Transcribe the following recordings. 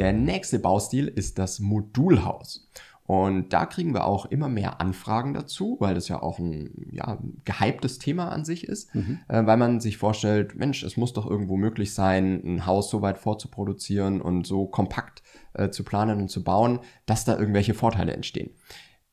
Der nächste Baustil ist das Modulhaus. Und da kriegen wir auch immer mehr Anfragen dazu, weil das ja auch ein ja, gehyptes Thema an sich ist, mhm. äh, weil man sich vorstellt, Mensch, es muss doch irgendwo möglich sein, ein Haus so weit vorzuproduzieren und so kompakt äh, zu planen und zu bauen, dass da irgendwelche Vorteile entstehen.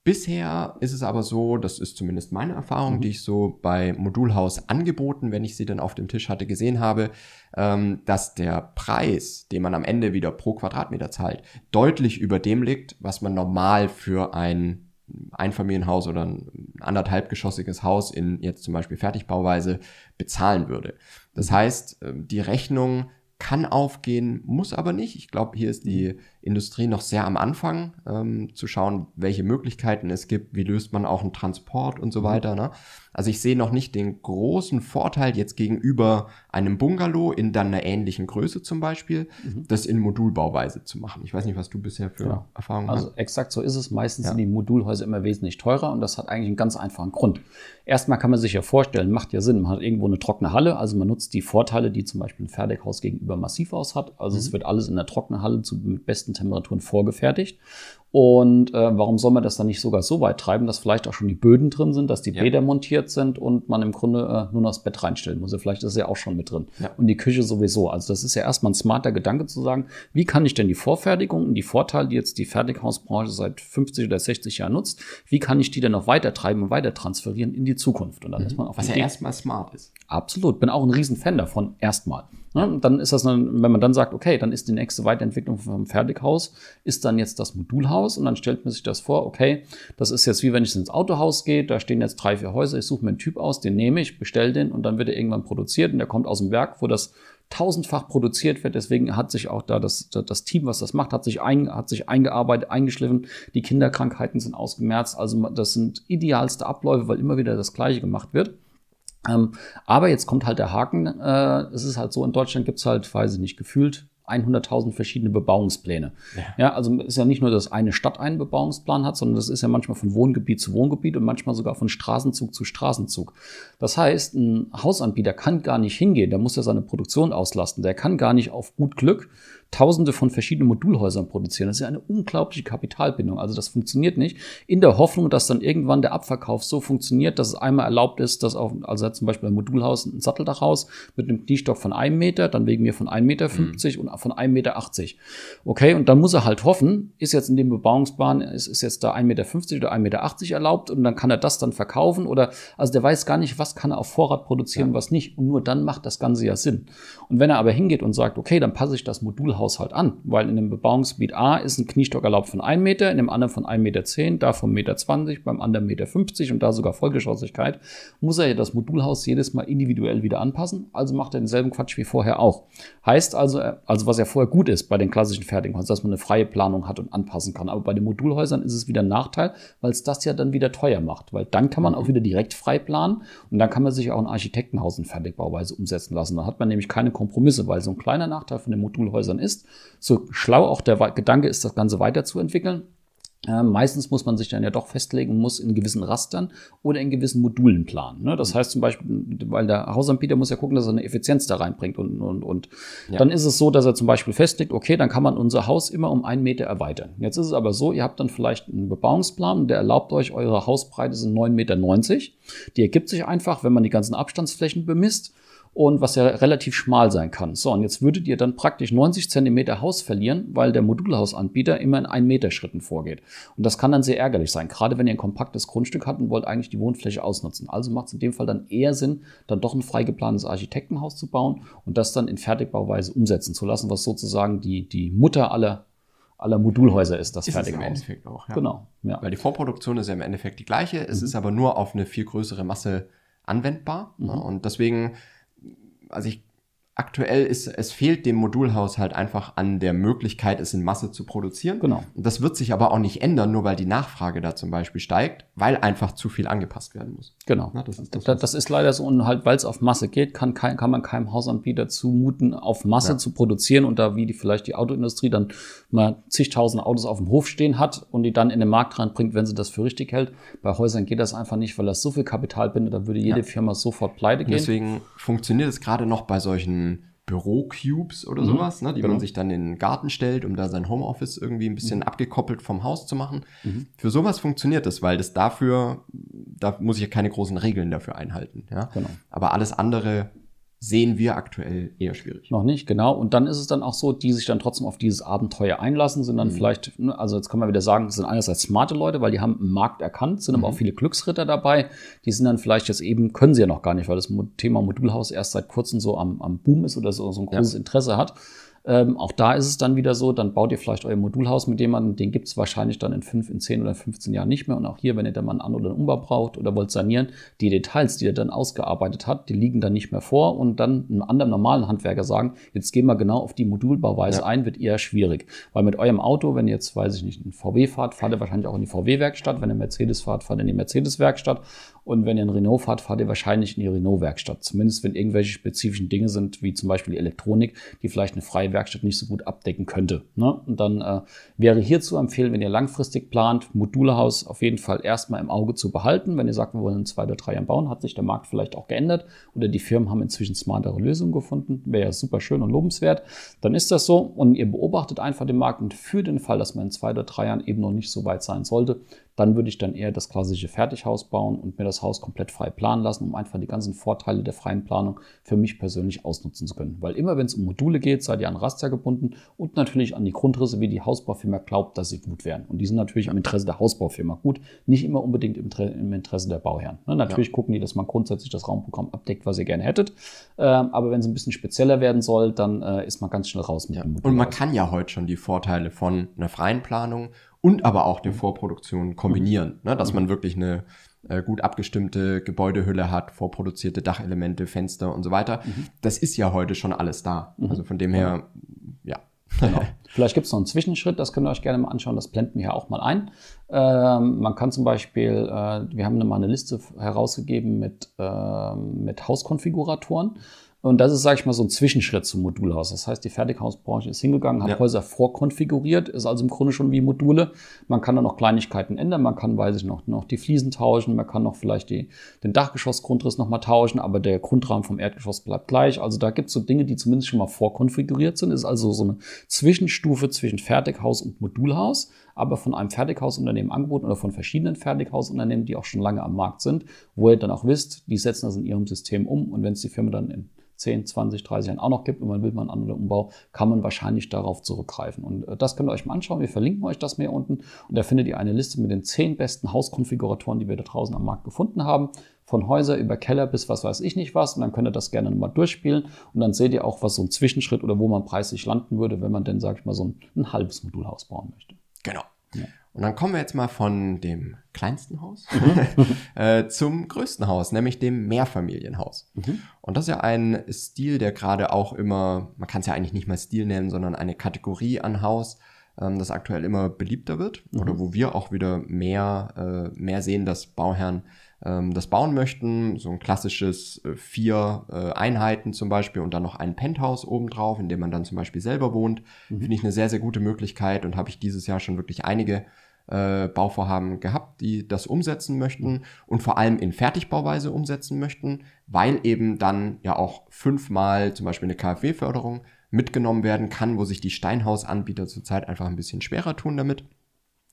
Bisher ist es aber so, das ist zumindest meine Erfahrung, mhm. die ich so bei Modulhaus angeboten, wenn ich sie dann auf dem Tisch hatte, gesehen habe, ähm, dass der Preis, den man am Ende wieder pro Quadratmeter zahlt, deutlich über dem liegt, was man normal für ein Einfamilienhaus oder ein anderthalbgeschossiges Haus in jetzt zum Beispiel Fertigbauweise bezahlen würde. Das mhm. heißt, ähm, die Rechnung kann aufgehen, muss aber nicht. Ich glaube, hier ist die Industrie noch sehr am Anfang, ähm, zu schauen, welche Möglichkeiten es gibt, wie löst man auch einen Transport und so mhm. weiter. Ne? Also ich sehe noch nicht den großen Vorteil jetzt gegenüber einem Bungalow in dann einer ähnlichen Größe zum Beispiel, mhm. das in Modulbauweise zu machen. Ich weiß nicht, was du bisher für ja. Genau. Erfahrungen also hast. Also exakt so ist es. Meistens ja. sind die Modulhäuser immer wesentlich teurer und das hat eigentlich einen ganz einfachen Grund. Erstmal kann man sich ja vorstellen, macht ja Sinn, man hat irgendwo eine trockene Halle, also man nutzt die Vorteile, die zum Beispiel ein Fertighaus gegenüber Massivhaus hat. Also mhm. es wird alles in der trockenen Halle zu besten Temperaturen vorgefertigt und äh, warum soll man das dann nicht sogar so weit treiben, dass vielleicht auch schon die Böden drin sind, dass die ja. Bäder montiert sind und man im Grunde äh, nur noch das Bett reinstellen muss? Vielleicht ist es ja auch schon mit drin. Ja. Und die Küche sowieso. Also das ist ja erstmal ein smarter Gedanke zu sagen, wie kann ich denn die Vorfertigung und die Vorteile, die jetzt die Fertighausbranche seit 50 oder 60 Jahren nutzt, wie kann ich die denn noch weiter treiben und weiter transferieren in die Zukunft? Und dann mhm. ist man auch Was ja erstmal smart ist. Absolut. Bin auch ein Riesenfan davon. Erstmal. Ne? Dann ist das, dann, wenn man dann sagt, okay, dann ist die nächste Weiterentwicklung vom Fertighaus, ist dann jetzt das Modulhaus und dann stellt man sich das vor, okay, das ist jetzt wie wenn ich ins Autohaus gehe, da stehen jetzt drei, vier Häuser, ich suche mir einen Typ aus, den nehme ich, bestelle den und dann wird er irgendwann produziert und der kommt aus dem Werk, wo das tausendfach produziert wird. Deswegen hat sich auch da das, das Team, was das macht, hat sich, ein, hat sich eingearbeitet, eingeschliffen. Die Kinderkrankheiten sind ausgemerzt. Also das sind idealste Abläufe, weil immer wieder das Gleiche gemacht wird. Ähm, aber jetzt kommt halt der Haken. Äh, es ist halt so, in Deutschland gibt es halt, weiß ich nicht, gefühlt 100.000 verschiedene Bebauungspläne. Ja. ja. also ist ja nicht nur, dass eine Stadt einen Bebauungsplan hat, sondern das ist ja manchmal von Wohngebiet zu Wohngebiet und manchmal sogar von Straßenzug zu Straßenzug. Das heißt, ein Hausanbieter kann gar nicht hingehen, der muss ja seine Produktion auslasten, der kann gar nicht auf gut Glück Tausende von verschiedenen Modulhäusern produzieren. Das ist ja eine unglaubliche Kapitalbindung. Also das funktioniert nicht. In der Hoffnung, dass dann irgendwann der Abverkauf so funktioniert, dass es einmal erlaubt ist, dass auch, also zum Beispiel ein Modulhaus, ein Satteldachhaus mit einem Kniestock von einem Meter, dann wegen mir von 1,50 Meter mhm. und von 1,80 Meter. Okay, und dann muss er halt hoffen, ist jetzt in dem Bebauungsbahn, ist, ist jetzt da 1,50 Meter oder 1,80 Meter erlaubt und dann kann er das dann verkaufen oder, also der weiß gar nicht, was kann er auf Vorrat produzieren, ja. was nicht. Und nur dann macht das Ganze ja Sinn. Und wenn er aber hingeht und sagt, okay, dann passe ich das Modulhaus Einzelhaushalt an, weil in dem Bebauungsgebiet A ist ein Kniestock erlaubt von 1 Meter, in dem anderen von 1,10 Meter, da von 1,20 Meter, beim anderen 1,50 Meter und da sogar Vollgeschossigkeit, muss er ja das Modulhaus jedes Mal individuell wieder anpassen, also macht er denselben Quatsch wie vorher auch. Heißt also, äh, also was ja vorher gut ist bei den klassischen Fertighäusern, dass man eine freie Planung hat und anpassen kann, aber bei den Modulhäusern ist es wieder ein Nachteil, weil es das ja dann wieder teuer macht, weil dann kann man auch mhm. wieder direkt frei planen und dann kann man sich auch ein Architektenhaus in Fertigbauweise umsetzen lassen. Dann hat man nämlich keine Kompromisse, weil so ein kleiner Nachteil von den Modulhäusern ist, ist, so schlau auch der Gedanke ist, das Ganze weiterzuentwickeln, äh, meistens muss man sich dann ja doch festlegen, muss in gewissen Rastern oder in gewissen Modulen planen. Ne? Das mhm. heißt zum Beispiel, weil der Hausanbieter muss ja gucken, dass er eine Effizienz da reinbringt und, und, und. Ja. Dann ist es so, dass er zum Beispiel festlegt, okay, dann kann man unser Haus immer um einen Meter erweitern. Jetzt ist es aber so, ihr habt dann vielleicht einen Bebauungsplan, der erlaubt euch, eure Hausbreite sind 9,90 Meter. Die ergibt sich einfach, wenn man die ganzen Abstandsflächen bemisst und was ja relativ schmal sein kann. So, und jetzt würdet ihr dann praktisch 90 Zentimeter Haus verlieren, weil der Modulhausanbieter immer in 1 Meter Schritten vorgeht. Und das kann dann sehr ärgerlich sein, gerade wenn ihr ein kompaktes Grundstück habt und wollt eigentlich die Wohnfläche ausnutzen. Also macht es in dem Fall dann eher Sinn, dann doch ein frei geplantes Architektenhaus zu bauen und das dann in Fertigbauweise umsetzen zu lassen, was sozusagen die, die Mutter aller aller Modulhäuser ist das ist fertig. Im Endeffekt auch, ja. Genau. Ja. Weil die Vorproduktion ist ja im Endeffekt die gleiche, es mhm. ist aber nur auf eine viel größere Masse anwendbar. Ne? Mhm. Ne? Und deswegen also ich aktuell ist, es fehlt dem Modulhaushalt einfach an der Möglichkeit, es in Masse zu produzieren. Genau. Das wird sich aber auch nicht ändern, nur weil die Nachfrage da zum Beispiel steigt, weil einfach zu viel angepasst werden muss. Genau. Ja, das, ist das, das, das, ist leider so. Und halt, weil es auf Masse geht, kann, kein, kann man keinem Hausanbieter zumuten, auf Masse ja. zu produzieren und da wie die, vielleicht die Autoindustrie dann mal zigtausend Autos auf dem Hof stehen hat und die dann in den Markt reinbringt, wenn sie das für richtig hält. Bei Häusern geht das einfach nicht, weil das so viel Kapital bindet, da würde jede ja. Firma sofort pleite gehen. Und deswegen funktioniert es gerade noch bei solchen Bürocubes oder mhm. sowas, ne, die genau. man sich dann in den Garten stellt, um da sein Homeoffice irgendwie ein bisschen mhm. abgekoppelt vom Haus zu machen. Mhm. Für sowas funktioniert das, weil das dafür, da muss ich ja keine großen Regeln dafür einhalten. Ja? Genau. Aber alles andere sehen wir aktuell eher schwierig. Noch nicht, genau. Und dann ist es dann auch so, die sich dann trotzdem auf dieses Abenteuer einlassen, sind dann mhm. vielleicht, ne, also jetzt kann man wieder sagen, sind einerseits smarte Leute, weil die haben einen Markt erkannt, sind mhm. aber auch viele Glücksritter dabei. Die sind dann vielleicht jetzt eben, können sie ja noch gar nicht, weil das Thema Modulhaus erst seit kurzem so am, am Boom ist oder so, so ein großes ja. Interesse hat. Ähm, auch da ist es dann wieder so, dann baut ihr vielleicht euer Modulhaus mit jemandem, den gibt es wahrscheinlich dann in 5, in 10 oder 15 Jahren nicht mehr. Und auch hier, wenn ihr dann mal einen An- oder einen Umbau braucht oder wollt sanieren, die Details, die ihr dann ausgearbeitet habt, die liegen dann nicht mehr vor und dann einem anderen normalen Handwerker sagen, jetzt gehen wir genau auf die Modulbauweise ja. ein, wird eher schwierig. Weil mit eurem Auto, wenn ihr jetzt, weiß ich nicht, in VW fahrt, fahrt ihr wahrscheinlich auch in die VW-Werkstatt, wenn ihr Mercedes fahrt, fahrt ihr in die Mercedes-Werkstatt und wenn ihr einen Renault fahrt, fahrt ihr wahrscheinlich in die Renault-Werkstatt. Zumindest wenn irgendwelche spezifischen Dinge sind, wie zum Beispiel die Elektronik, die vielleicht eine freie Werkstatt nicht so gut abdecken könnte. Ne? Und dann äh, wäre hier zu empfehlen, wenn ihr langfristig plant, Modulehaus auf jeden Fall erstmal im Auge zu behalten. Wenn ihr sagt, wir wollen in zwei oder drei Jahren bauen, hat sich der Markt vielleicht auch geändert oder die Firmen haben inzwischen smartere Lösungen gefunden. Wäre ja super schön und lobenswert. Dann ist das so und ihr beobachtet einfach den Markt und für den Fall, dass man in zwei oder drei Jahren eben noch nicht so weit sein sollte, dann würde ich dann eher das klassische Fertighaus bauen und mir das Haus komplett frei planen lassen, um einfach die ganzen Vorteile der freien Planung für mich persönlich ausnutzen zu können. Weil immer wenn es um Module geht, seid ihr an Raster gebunden und natürlich an die Grundrisse, wie die Hausbaufirma glaubt, dass sie gut wären. Und die sind natürlich am Interesse der Hausbaufirma gut, nicht immer unbedingt im, im Interesse der Bauherren. Ne? Natürlich ja. gucken die, dass man grundsätzlich das Raumprogramm abdeckt, was ihr gerne hättet. Ähm, aber wenn es ein bisschen spezieller werden soll, dann äh, ist man ganz schnell raus mit ja. dem Modul. Und man kann ja heute schon die Vorteile von einer freien Planung und aber auch der mhm. Vorproduktion kombinieren, mhm. ne? dass man mhm. wirklich eine äh, gut abgestimmte Gebäudehülle hat, vorproduzierte Dachelemente, Fenster und so weiter. Mhm. Das ist ja heute schon alles da. Mhm. Also von dem her, ja. Genau. Vielleicht gibt es noch einen Zwischenschritt, das könnt ihr euch gerne mal anschauen, das blenden wir hier auch mal ein. Ähm, man kann zum Beispiel, äh, wir haben mal eine Liste herausgegeben mit, äh, mit Hauskonfiguratoren und das ist, sage ich mal, so ein Zwischenschritt zum Modulhaus. Das heißt, die Fertighausbranche ist hingegangen, hat ja. Häuser vorkonfiguriert, ist also im Grunde schon wie Module. Man kann dann noch Kleinigkeiten ändern, man kann, weiß ich noch, noch die Fliesen tauschen, man kann noch vielleicht die, den Dachgeschossgrundriss nochmal tauschen, aber der Grundrahmen vom Erdgeschoss bleibt gleich. Also da gibt es so Dinge, die zumindest schon mal vorkonfiguriert sind. Ist also so eine Zwischenstufe zwischen Fertighaus und Modulhaus, aber von einem Fertighausunternehmen angeboten oder von verschiedenen Fertighausunternehmen, die auch schon lange am Markt sind, wo ihr dann auch wisst, die setzen das in ihrem System um und wenn es die Firma dann in 10, 20, 30 Jahren auch noch gibt und man will mal einen anderen Umbau, kann man wahrscheinlich darauf zurückgreifen. Und äh, das könnt ihr euch mal anschauen. Wir verlinken euch das mehr unten. Und da findet ihr eine Liste mit den 10 besten Hauskonfiguratoren, die wir da draußen am Markt gefunden haben von Häuser über Keller bis was weiß ich nicht was. Und dann könnt ihr das gerne nochmal durchspielen. Und dann seht ihr auch, was so ein Zwischenschritt oder wo man preislich landen würde, wenn man denn, sag ich mal, so ein, ein halbes Modulhaus bauen möchte. Genau. Ja. Und dann kommen wir jetzt mal von dem kleinsten Haus mhm. äh, zum größten Haus, nämlich dem Mehrfamilienhaus. Mhm. Und das ist ja ein Stil, der gerade auch immer, man kann es ja eigentlich nicht mal Stil nennen, sondern eine Kategorie an Haus, ähm, das aktuell immer beliebter wird mhm. oder wo wir auch wieder mehr, äh, mehr sehen, dass Bauherren ähm, das bauen möchten. So ein klassisches äh, vier äh, Einheiten zum Beispiel und dann noch ein Penthouse obendrauf, in dem man dann zum Beispiel selber wohnt. Mhm. Finde ich eine sehr, sehr gute Möglichkeit und habe ich dieses Jahr schon wirklich einige äh, Bauvorhaben gehabt, die das umsetzen möchten und vor allem in Fertigbauweise umsetzen möchten, weil eben dann ja auch fünfmal zum Beispiel eine KfW-Förderung mitgenommen werden kann, wo sich die Steinhausanbieter zurzeit einfach ein bisschen schwerer tun damit,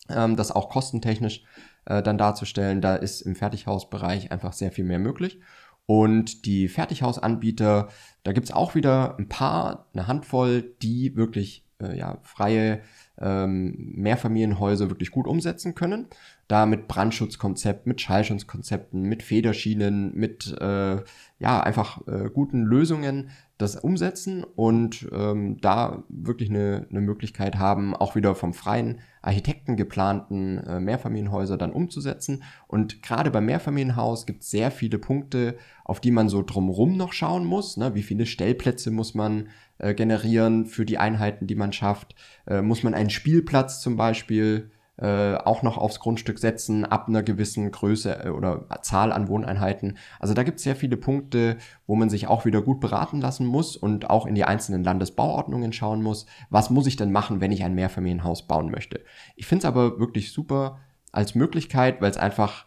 ähm, das auch kostentechnisch äh, dann darzustellen. Da ist im Fertighausbereich einfach sehr viel mehr möglich. Und die Fertighausanbieter, da gibt's auch wieder ein paar, eine Handvoll, die wirklich äh, ja, freie ähm, Mehrfamilienhäuser wirklich gut umsetzen können. Da mit Brandschutzkonzept, mit Schallschutzkonzepten, mit Federschienen, mit äh, ja, einfach äh, guten Lösungen das umsetzen und ähm, da wirklich eine, eine Möglichkeit haben, auch wieder vom freien Architekten geplanten äh, Mehrfamilienhäuser dann umzusetzen. Und gerade beim Mehrfamilienhaus gibt es sehr viele Punkte, auf die man so drumherum noch schauen muss. Ne? Wie viele Stellplätze muss man äh, generieren für die Einheiten, die man schafft? Äh, muss man einen Spielplatz zum Beispiel äh, auch noch aufs Grundstück setzen, ab einer gewissen Größe äh, oder Zahl an Wohneinheiten. Also da gibt es sehr viele Punkte, wo man sich auch wieder gut beraten lassen muss und auch in die einzelnen Landesbauordnungen schauen muss, was muss ich denn machen, wenn ich ein Mehrfamilienhaus bauen möchte. Ich finde es aber wirklich super als Möglichkeit, weil es einfach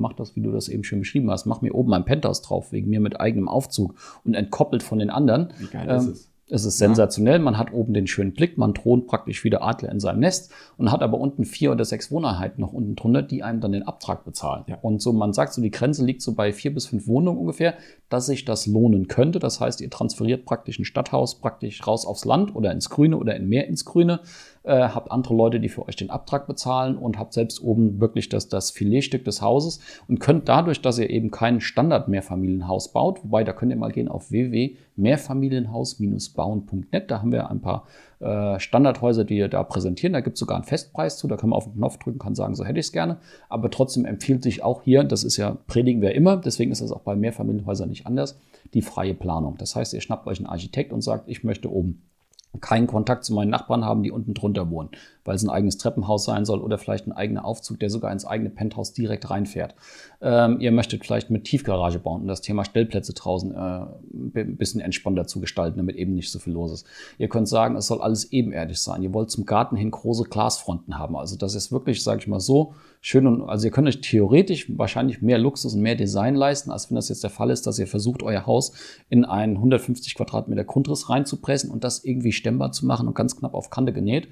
mach das, wie du das eben schön beschrieben hast. Mach mir oben ein Penthouse drauf, wegen mir mit eigenem Aufzug und entkoppelt von den anderen. Wie geil ähm, ist es? Es ist sensationell. Man hat oben den schönen Blick, man thront praktisch wie der Adler in seinem Nest und hat aber unten vier oder sechs Wohneinheiten noch unten drunter, die einem dann den Abtrag bezahlen. Ja. Und so, man sagt so, die Grenze liegt so bei vier bis fünf Wohnungen ungefähr, dass sich das lohnen könnte. Das heißt, ihr transferiert praktisch ein Stadthaus praktisch raus aufs Land oder ins Grüne oder in Meer ins Grüne, äh, habt andere Leute, die für euch den Abtrag bezahlen und habt selbst oben wirklich das, das Filetstück des Hauses und könnt dadurch, dass ihr eben kein Standard-Mehrfamilienhaus baut, wobei da könnt ihr mal gehen auf www mehrfamilienhaus-bauen.net. Da haben wir ein paar äh, Standardhäuser, die wir da präsentieren. Da gibt es sogar einen Festpreis zu. Da kann man auf den Knopf drücken, kann sagen, so hätte ich es gerne. Aber trotzdem empfiehlt sich auch hier, das ist ja, predigen wir immer, deswegen ist das auch bei Mehrfamilienhäusern nicht anders, die freie Planung. Das heißt, ihr schnappt euch einen Architekt und sagt, ich möchte oben keinen Kontakt zu meinen Nachbarn haben, die unten drunter wohnen weil es ein eigenes Treppenhaus sein soll oder vielleicht ein eigener Aufzug, der sogar ins eigene Penthouse direkt reinfährt. Ähm, ihr möchtet vielleicht mit Tiefgarage bauen und das Thema Stellplätze draußen äh, ein bisschen entspannter zu gestalten, damit eben nicht so viel los ist. Ihr könnt sagen, es soll alles ebenerdig sein. Ihr wollt zum Garten hin große Glasfronten haben. Also das ist wirklich, sage ich mal so, schön und also ihr könnt euch theoretisch wahrscheinlich mehr Luxus und mehr Design leisten, als wenn das jetzt der Fall ist, dass ihr versucht, euer Haus in einen 150 Quadratmeter Grundriss reinzupressen und das irgendwie stemmbar zu machen und ganz knapp auf Kante genäht.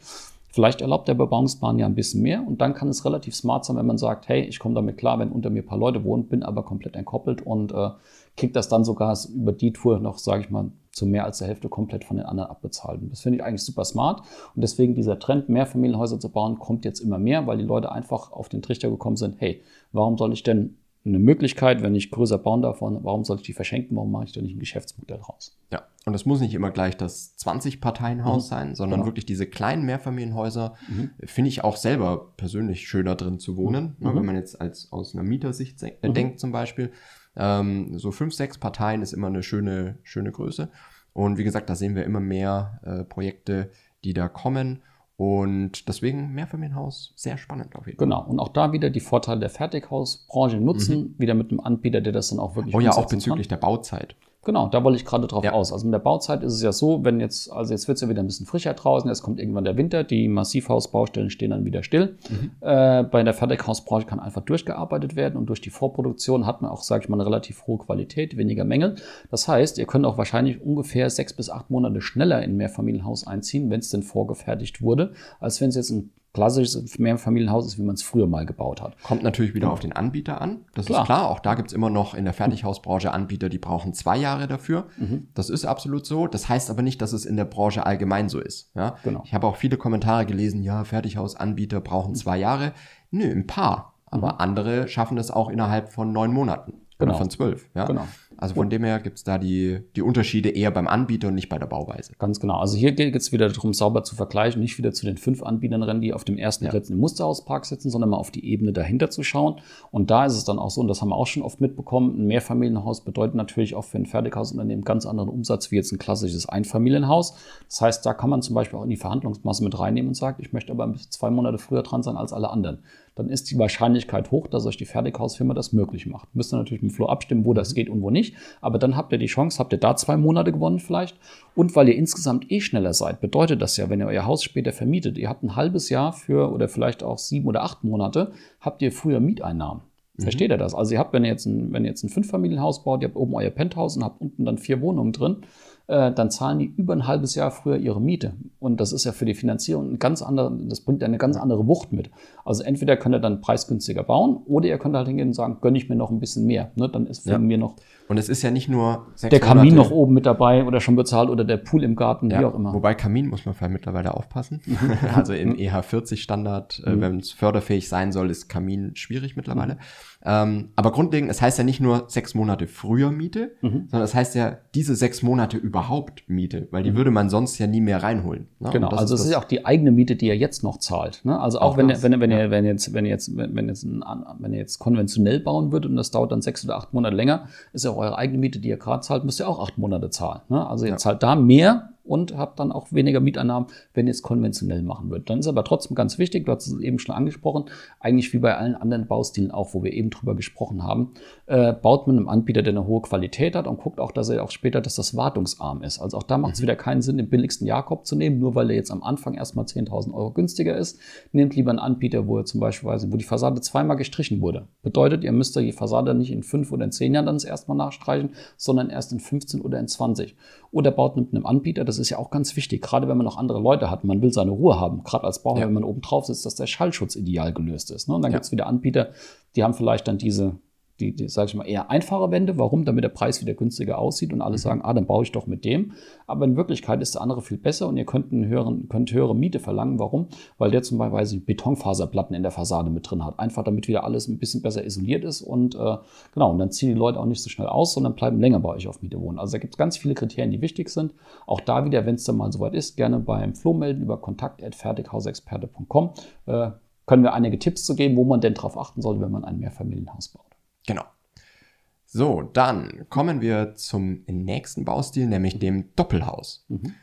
Vielleicht erlaubt der Bebauungsplan ja ein bisschen mehr und dann kann es relativ smart sein, wenn man sagt, hey, ich komme damit klar, wenn unter mir ein paar Leute wohnen, bin aber komplett entkoppelt und äh, kriege das dann sogar über die Tour noch, sage ich mal, zu mehr als der Hälfte komplett von den anderen abbezahlt. Und das finde ich eigentlich super smart und deswegen dieser Trend, mehr Familienhäuser zu bauen, kommt jetzt immer mehr, weil die Leute einfach auf den Trichter gekommen sind, hey, warum soll ich denn eine Möglichkeit, wenn ich größer bauen darf, warum soll ich die verschenken, warum mache ich da nicht ein Geschäftsmodell raus? Ja, und das muss nicht immer gleich das 20-Parteien-Haus mhm. sein, sondern genau. wirklich diese kleinen Mehrfamilienhäuser mhm. finde ich auch selber persönlich schöner drin zu wohnen, mhm. Ne, wenn mhm. man jetzt als, aus einer Mietersicht äh, mhm. denkt zum Beispiel. Ähm, so fünf, sechs Parteien ist immer eine schöne, schöne Größe. Und wie gesagt, da sehen wir immer mehr äh, Projekte, die da kommen. Und deswegen Mehrfamilienhaus, sehr spannend auf jeden Fall. Genau, und auch da wieder die Vorteile der Fertighausbranche nutzen, mhm. wieder mit einem Anbieter, der das dann auch wirklich. Oh ja, auch bezüglich kann. der Bauzeit. Genau, da wollte ich gerade drauf ja. aus. Also mit der Bauzeit ist es ja so, wenn jetzt, also jetzt wird es ja wieder ein bisschen frischer draußen, jetzt kommt irgendwann der Winter, die Massivhausbaustellen stehen dann wieder still. Mhm. Äh, bei der Fertighausbranche kann einfach durchgearbeitet werden und durch die Vorproduktion hat man auch, sage ich mal, eine relativ hohe Qualität, weniger Mängel. Das heißt, ihr könnt auch wahrscheinlich ungefähr sechs bis acht Monate schneller in ein Mehrfamilienhaus einziehen, wenn es denn vorgefertigt wurde, als wenn es jetzt ein klassisches Mehrfamilienhaus ist, wie man es früher mal gebaut hat. Kommt natürlich wieder auf den Anbieter an. Das klar. ist klar. Auch da gibt es immer noch in der Fertighausbranche Anbieter, die brauchen zwei Jahre dafür. Mhm. Das ist absolut so. Das heißt aber nicht, dass es in der Branche allgemein so ist. Ja? Genau. Ich habe auch viele Kommentare gelesen, ja, Fertighausanbieter brauchen mhm. zwei Jahre. Nö, ein paar. Aber mhm. andere schaffen das auch innerhalb von neun Monaten genau. oder von zwölf. Ja? Genau. Also von dem her gibt es da die, die Unterschiede eher beim Anbieter und nicht bei der Bauweise. Ganz genau. Also hier geht es wieder darum, sauber zu vergleichen, nicht wieder zu den fünf Anbietern rennen, die auf dem ersten ja. Platz im Musterhauspark sitzen, sondern mal auf die Ebene dahinter zu schauen. Und da ist es dann auch so, und das haben wir auch schon oft mitbekommen, ein Mehrfamilienhaus bedeutet natürlich auch für ein Fertighausunternehmen ganz anderen Umsatz wie jetzt ein klassisches Einfamilienhaus. Das heißt, da kann man zum Beispiel auch in die Verhandlungsmasse mit reinnehmen und sagt, ich möchte aber zwei Monate früher dran sein als alle anderen dann ist die Wahrscheinlichkeit hoch, dass euch die Fertighausfirma das möglich macht. Müsst ihr natürlich mit Flo abstimmen, wo das mhm. geht und wo nicht. Aber dann habt ihr die Chance, habt ihr da zwei Monate gewonnen vielleicht. Und weil ihr insgesamt eh schneller seid, bedeutet das ja, wenn ihr euer Haus später vermietet, ihr habt ein halbes Jahr für oder vielleicht auch sieben oder acht Monate, habt ihr früher Mieteinnahmen. Mhm. Versteht ihr das? Also ihr habt, wenn ihr jetzt ein, wenn ihr jetzt ein Fünffamilienhaus baut, ihr habt oben euer Penthouse und habt unten dann vier Wohnungen drin, äh, dann zahlen die über ein halbes Jahr früher ihre Miete. Und das ist ja für die Finanzierung ein ganz anderer, das bringt eine ganz andere Wucht mit. Also entweder könnt ihr dann preisgünstiger bauen oder ihr könnt halt hingehen und sagen, gönne ich mir noch ein bisschen mehr. Ne? Dann ist von ja. mir noch. Und es ist ja nicht nur der Kamin Monate. noch oben mit dabei oder schon bezahlt oder der Pool im Garten, ja, wie auch immer. Wobei Kamin muss man vielleicht mittlerweile aufpassen. Mhm. also im EH40 Standard, äh, mhm. wenn es förderfähig sein soll, ist Kamin schwierig mittlerweile. Mhm. Ähm, aber grundlegend, es heißt ja nicht nur sechs Monate früher Miete, mhm. sondern es heißt ja diese sechs Monate überhaupt Miete, weil die mhm. würde man sonst ja nie mehr reinholen. Ne? Genau, also ist es ist ja auch die eigene Miete, die er jetzt noch zahlt. Ne? Also auch, wenn, ihr, jetzt, wenn ihr jetzt konventionell bauen würdet und das dauert dann sechs oder acht Monate länger, ist ja auch eure eigene Miete, die ihr gerade zahlt, müsst ihr auch acht Monate zahlen. Ne? Also ihr ja. zahlt da mehr und habt dann auch weniger Mieteinnahmen, wenn ihr es konventionell machen würdet. Dann ist aber trotzdem ganz wichtig, du hast es eben schon angesprochen, eigentlich wie bei allen anderen Baustilen auch, wo wir eben drüber gesprochen haben, äh, baut man einem Anbieter, der eine hohe Qualität hat und guckt auch, dass er auch später, dass das wartungsarm ist. Also auch da macht es mhm. wieder keinen Sinn, den billigsten Jakob zu nehmen, nur weil er jetzt am Anfang erstmal 10.000 Euro günstiger ist. Nehmt lieber einen Anbieter, wo er zum Beispiel, wo die Fassade zweimal gestrichen wurde. Bedeutet, ihr müsst die Fassade nicht in fünf oder in zehn Jahren dann erstmal nachstreichen, sondern erst in 15 oder in 20. Oder baut mit einem Anbieter, das das ist ja auch ganz wichtig, gerade wenn man noch andere Leute hat. Man will seine Ruhe haben. Gerade als Bauherr, ja. wenn man oben drauf sitzt, dass der Schallschutz ideal gelöst ist. Ne? Und dann ja. gibt es wieder Anbieter, die haben vielleicht dann diese die, die sage ich mal, eher einfache Wände. Warum? Damit der Preis wieder günstiger aussieht und alle mhm. sagen, ah, dann baue ich doch mit dem. Aber in Wirklichkeit ist der andere viel besser und ihr könnt, einen höheren, könnt höhere Miete verlangen. Warum? Weil der zum Beispiel Betonfaserplatten in der Fassade mit drin hat. Einfach damit wieder alles ein bisschen besser isoliert ist und äh, genau, und dann ziehen die Leute auch nicht so schnell aus, sondern bleiben länger bei euch auf Miete wohnen. Also da gibt es ganz viele Kriterien, die wichtig sind. Auch da wieder, wenn es dann mal soweit ist, gerne beim Flo melden über kontakt.fertighausexperte.com. Äh, können wir einige Tipps zu geben, wo man denn darauf achten sollte, wenn man ein Mehrfamilienhaus baut. Genau. So, dann kommen wir zum nächsten Baustil, nämlich dem Doppelhaus. Mhm.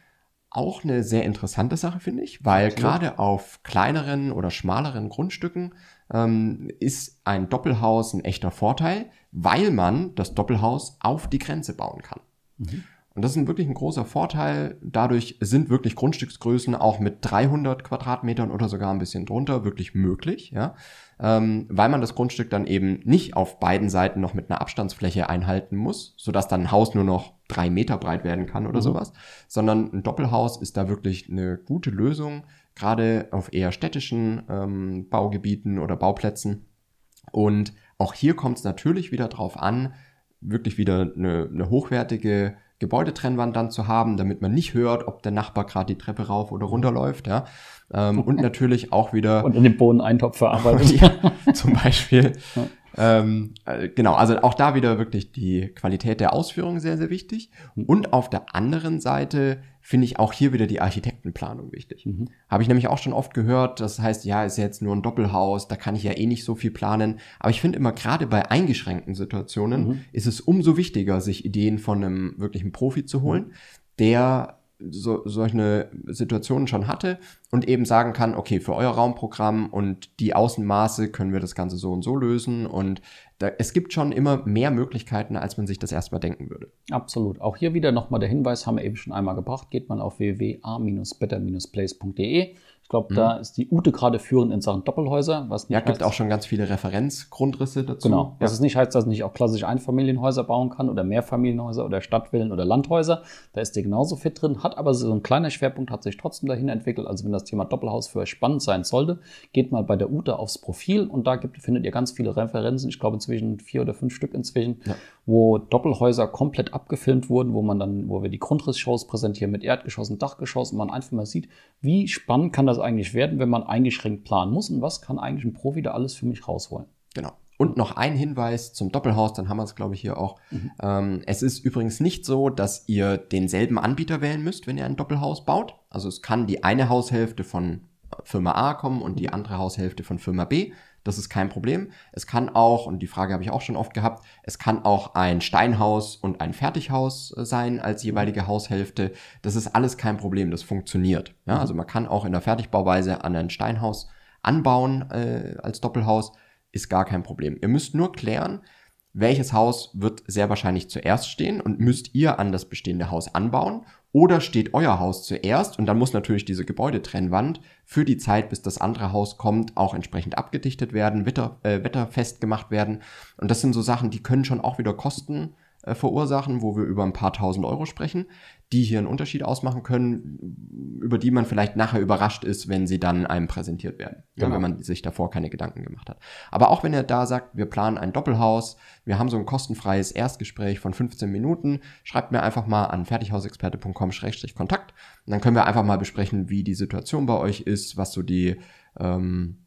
Auch eine sehr interessante Sache, finde ich, weil gerade auf kleineren oder schmaleren Grundstücken ähm, ist ein Doppelhaus ein echter Vorteil, weil man das Doppelhaus auf die Grenze bauen kann. Mhm. Und das ist wirklich ein großer Vorteil. Dadurch sind wirklich Grundstücksgrößen auch mit 300 Quadratmetern oder sogar ein bisschen drunter wirklich möglich, ja? ähm, weil man das Grundstück dann eben nicht auf beiden Seiten noch mit einer Abstandsfläche einhalten muss, sodass dann ein Haus nur noch drei Meter breit werden kann oder mhm. sowas, sondern ein Doppelhaus ist da wirklich eine gute Lösung, gerade auf eher städtischen ähm, Baugebieten oder Bauplätzen. Und auch hier kommt es natürlich wieder drauf an, wirklich wieder eine, eine hochwertige Gebäudetrennwand dann zu haben, damit man nicht hört, ob der Nachbar gerade die Treppe rauf oder runter läuft. Ja? Ähm, und natürlich auch wieder. Und in den Boden Eintopf verarbeitet. ja, zum Beispiel. Ja. Ähm, äh, genau, also auch da wieder wirklich die Qualität der Ausführung sehr, sehr wichtig. Und auf der anderen Seite finde ich auch hier wieder die Architektenplanung wichtig. Mhm. Habe ich nämlich auch schon oft gehört, das heißt, ja, ist jetzt nur ein Doppelhaus, da kann ich ja eh nicht so viel planen. Aber ich finde immer gerade bei eingeschränkten Situationen mhm. ist es umso wichtiger, sich Ideen von einem wirklichen Profi zu holen, der so, solche Situationen schon hatte und eben sagen kann, okay, für euer Raumprogramm und die Außenmaße können wir das Ganze so und so lösen. Und da, es gibt schon immer mehr Möglichkeiten, als man sich das erstmal denken würde. Absolut. Auch hier wieder nochmal der Hinweis, haben wir eben schon einmal gebracht, geht mal auf www.a-better-place.de ich glaube, mhm. da ist die Ute gerade führend in Sachen Doppelhäuser. Was ja, heißt, gibt auch schon ganz viele Referenzgrundrisse dazu. Genau. Was ja. es nicht heißt, dass ich nicht auch klassisch Einfamilienhäuser bauen kann oder Mehrfamilienhäuser oder Stadtvillen oder Landhäuser. Da ist der genauso fit drin, hat aber so ein kleiner Schwerpunkt, hat sich trotzdem dahin entwickelt. Also wenn das Thema Doppelhaus für euch spannend sein sollte, geht mal bei der Ute aufs Profil und da gibt, findet ihr ganz viele Referenzen. Ich glaube inzwischen vier oder fünf Stück inzwischen. Ja wo Doppelhäuser komplett abgefilmt wurden, wo man dann, wo wir die Grundrissshows präsentieren mit Erdgeschoss und Dachgeschoss und man einfach mal sieht, wie spannend kann das eigentlich werden, wenn man eingeschränkt planen muss und was kann eigentlich ein Profi da alles für mich rausholen. Genau. Und noch ein Hinweis zum Doppelhaus, dann haben wir es, glaube ich, hier auch. Mhm. Ähm, es ist übrigens nicht so, dass ihr denselben Anbieter wählen müsst, wenn ihr ein Doppelhaus baut. Also es kann die eine Haushälfte von Firma A kommen und die mhm. andere Haushälfte von Firma B. Das ist kein Problem. Es kann auch, und die Frage habe ich auch schon oft gehabt, es kann auch ein Steinhaus und ein Fertighaus äh, sein als jeweilige mhm. Haushälfte. Das ist alles kein Problem, das funktioniert. Ja, mhm. also man kann auch in der Fertigbauweise an ein Steinhaus anbauen äh, als Doppelhaus, ist gar kein Problem. Ihr müsst nur klären, welches Haus wird sehr wahrscheinlich zuerst stehen und müsst ihr an das bestehende Haus anbauen oder steht euer Haus zuerst und dann muss natürlich diese Gebäudetrennwand für die Zeit, bis das andere Haus kommt, auch entsprechend abgedichtet werden, wetter, äh, wetterfest gemacht werden. Und das sind so Sachen, die können schon auch wieder Kosten äh, verursachen, wo wir über ein paar tausend Euro sprechen die hier einen Unterschied ausmachen können, über die man vielleicht nachher überrascht ist, wenn sie dann einem präsentiert werden, genau. wenn man sich davor keine Gedanken gemacht hat. Aber auch wenn ihr da sagt, wir planen ein Doppelhaus, wir haben so ein kostenfreies Erstgespräch von 15 Minuten, schreibt mir einfach mal an fertighausexperte.com-kontakt und dann können wir einfach mal besprechen, wie die Situation bei euch ist, was so die, ähm,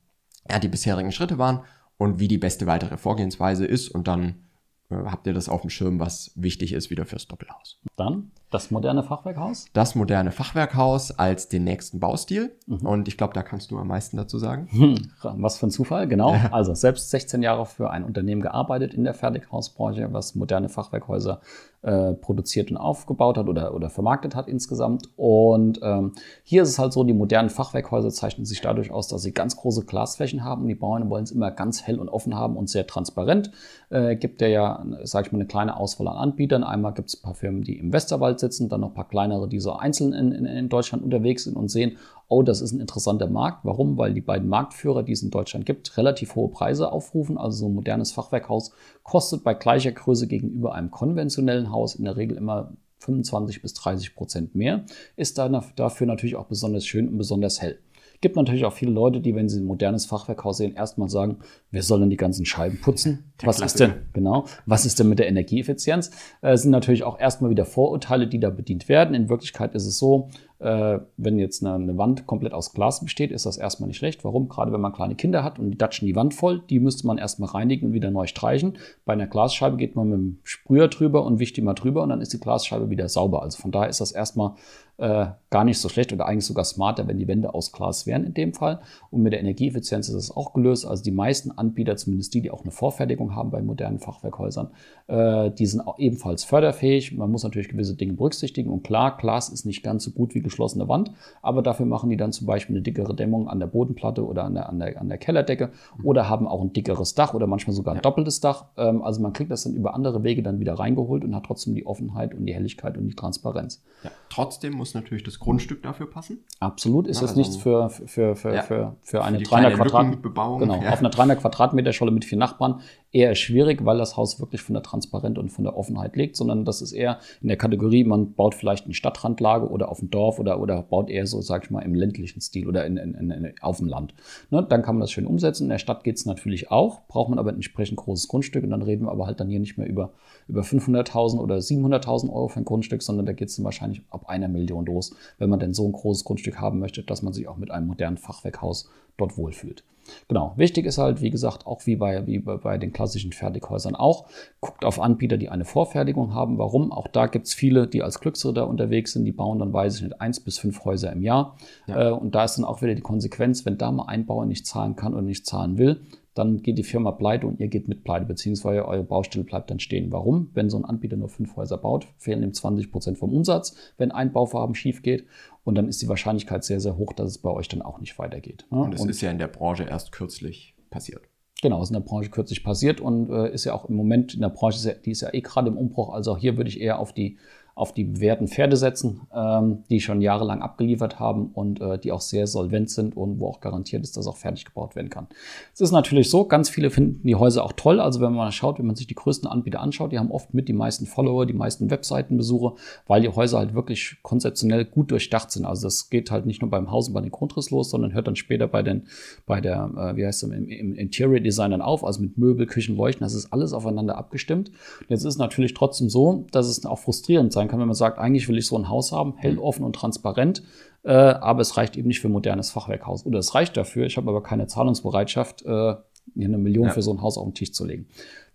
ja, die bisherigen Schritte waren und wie die beste weitere Vorgehensweise ist und dann äh, habt ihr das auf dem Schirm, was wichtig ist wieder fürs Doppelhaus. Dann das moderne Fachwerkhaus? Das moderne Fachwerkhaus als den nächsten Baustil. Mhm. Und ich glaube, da kannst du am meisten dazu sagen. Hm, was für ein Zufall, genau. Also selbst 16 Jahre für ein Unternehmen gearbeitet in der Fertighausbranche, was moderne Fachwerkhäuser äh, produziert und aufgebaut hat oder, oder vermarktet hat insgesamt. Und ähm, hier ist es halt so, die modernen Fachwerkhäuser zeichnen sich dadurch aus, dass sie ganz große Glasflächen haben und die Bauern wollen es immer ganz hell und offen haben und sehr transparent. Äh, gibt ja, sage ich mal, eine kleine Auswahl an Anbietern. Einmal gibt es ein paar Firmen, die im Westerwald Schweiz sitzen, dann noch ein paar kleinere, die so einzeln in, in, in Deutschland unterwegs sind und sehen, oh, das ist ein interessanter Markt. Warum? Weil die beiden Marktführer, die es in Deutschland gibt, relativ hohe Preise aufrufen. Also so ein modernes Fachwerkhaus kostet bei gleicher Größe gegenüber einem konventionellen Haus in der Regel immer 25 bis 30 Prozent mehr, ist dafür natürlich auch besonders schön und besonders hell. Gibt natürlich auch viele Leute, die, wenn sie ein modernes Fachwerkhaus sehen, erstmal sagen, wer soll denn die ganzen Scheiben putzen? was ist denn, genau, was ist denn mit der Energieeffizienz? Äh, sind natürlich auch erstmal wieder Vorurteile, die da bedient werden. In Wirklichkeit ist es so, äh, wenn jetzt eine, eine, Wand komplett aus Glas besteht, ist das erstmal nicht schlecht. Warum? Gerade wenn man kleine Kinder hat und die datschen die Wand voll, die müsste man erstmal reinigen und wieder neu streichen. Bei einer Glasscheibe geht man mit dem Sprüher drüber und wischt die mal drüber und dann ist die Glasscheibe wieder sauber. Also von daher ist das erstmal äh, gar nicht so schlecht oder eigentlich sogar smarter, wenn die Wände aus Glas wären in dem Fall. Und mit der Energieeffizienz ist das auch gelöst. Also die meisten Anbieter, zumindest die, die auch eine Vorfertigung haben bei modernen Fachwerkhäusern, äh, die sind auch ebenfalls förderfähig. Man muss natürlich gewisse Dinge berücksichtigen. Und klar, Glas ist nicht ganz so gut wie geschlossene Wand, aber dafür machen die dann zum Beispiel eine dickere Dämmung an der Bodenplatte oder an der, an der, an der Kellerdecke oder haben auch ein dickeres Dach oder manchmal sogar ein doppeltes Dach. Ähm, also man kriegt das dann über andere Wege dann wieder reingeholt und hat trotzdem die Offenheit und die Helligkeit und die Transparenz. Ja. Trotzdem muss natürlich das Grundstück dafür passen. Absolut, ist ja, das also nichts für, für, für, ja, für, für eine 300 Quadratmeter. Genau, ja. auf einer 300 Quadratmeter Scholle mit vier Nachbarn eher schwierig, weil das Haus wirklich von der Transparenz und von der Offenheit liegt, sondern das ist eher in der Kategorie, man baut vielleicht eine Stadtrandlage oder auf dem Dorf oder, oder baut eher so, sag ich mal, im ländlichen Stil oder in, in, in, auf dem Land. Ne, dann kann man das schön umsetzen. In der Stadt geht es natürlich auch, braucht man aber entsprechend großes Grundstück und dann reden wir aber halt dann hier nicht mehr über über 500.000 oder 700.000 Euro für ein Grundstück, sondern da geht es dann wahrscheinlich ab einer Million los, wenn man denn so ein großes Grundstück haben möchte, dass man sich auch mit einem modernen Fachwerkhaus dort wohlfühlt. Genau, wichtig ist halt, wie gesagt, auch wie bei, wie bei den klassischen Fertighäusern auch, guckt auf Anbieter, die eine Vorfertigung haben. Warum? Auch da gibt es viele, die als Glücksritter unterwegs sind, die bauen dann, weiß ich nicht, eins bis fünf Häuser im Jahr. Ja. Äh, und da ist dann auch wieder die Konsequenz, wenn da mal ein Bauer nicht zahlen kann oder nicht zahlen will, dann geht die Firma pleite und ihr geht mit pleite, beziehungsweise eure Baustelle bleibt dann stehen. Warum? Wenn so ein Anbieter nur fünf Häuser baut, fehlen ihm 20 Prozent vom Umsatz, wenn ein Bauvorhaben schief geht. Und dann ist die Wahrscheinlichkeit sehr, sehr hoch, dass es bei euch dann auch nicht weitergeht. Ne? Und es ist ja in der Branche erst kürzlich passiert. Genau, ist in der Branche kürzlich passiert und äh, ist ja auch im Moment in der Branche, die ist ja eh gerade im Umbruch. Also auch hier würde ich eher auf die auf die bewährten Pferde setzen, ähm, die schon jahrelang abgeliefert haben und äh, die auch sehr solvent sind und wo auch garantiert ist, dass auch fertig gebaut werden kann. Es ist natürlich so, ganz viele finden die Häuser auch toll. Also wenn man schaut, wenn man sich die größten Anbieter anschaut, die haben oft mit die meisten Follower, die meisten Webseitenbesuche, weil die Häuser halt wirklich konzeptionell gut durchdacht sind. Also das geht halt nicht nur beim Haus und bei den Grundriss los, sondern hört dann später bei den, bei der, äh, wie heißt es, im, im Interior Designern auf, also mit Möbel, Küchen, Leuchten, das ist alles aufeinander abgestimmt. Und jetzt ist natürlich trotzdem so, dass es auch frustrierend sein vorstellen kann, wenn man sagt, eigentlich will ich so ein Haus haben, hell, mhm. offen und transparent, äh, aber es reicht eben nicht für ein modernes Fachwerkhaus. Oder es reicht dafür, ich habe aber keine Zahlungsbereitschaft, äh, mir eine Million ja. für so ein Haus auf den Tisch zu legen.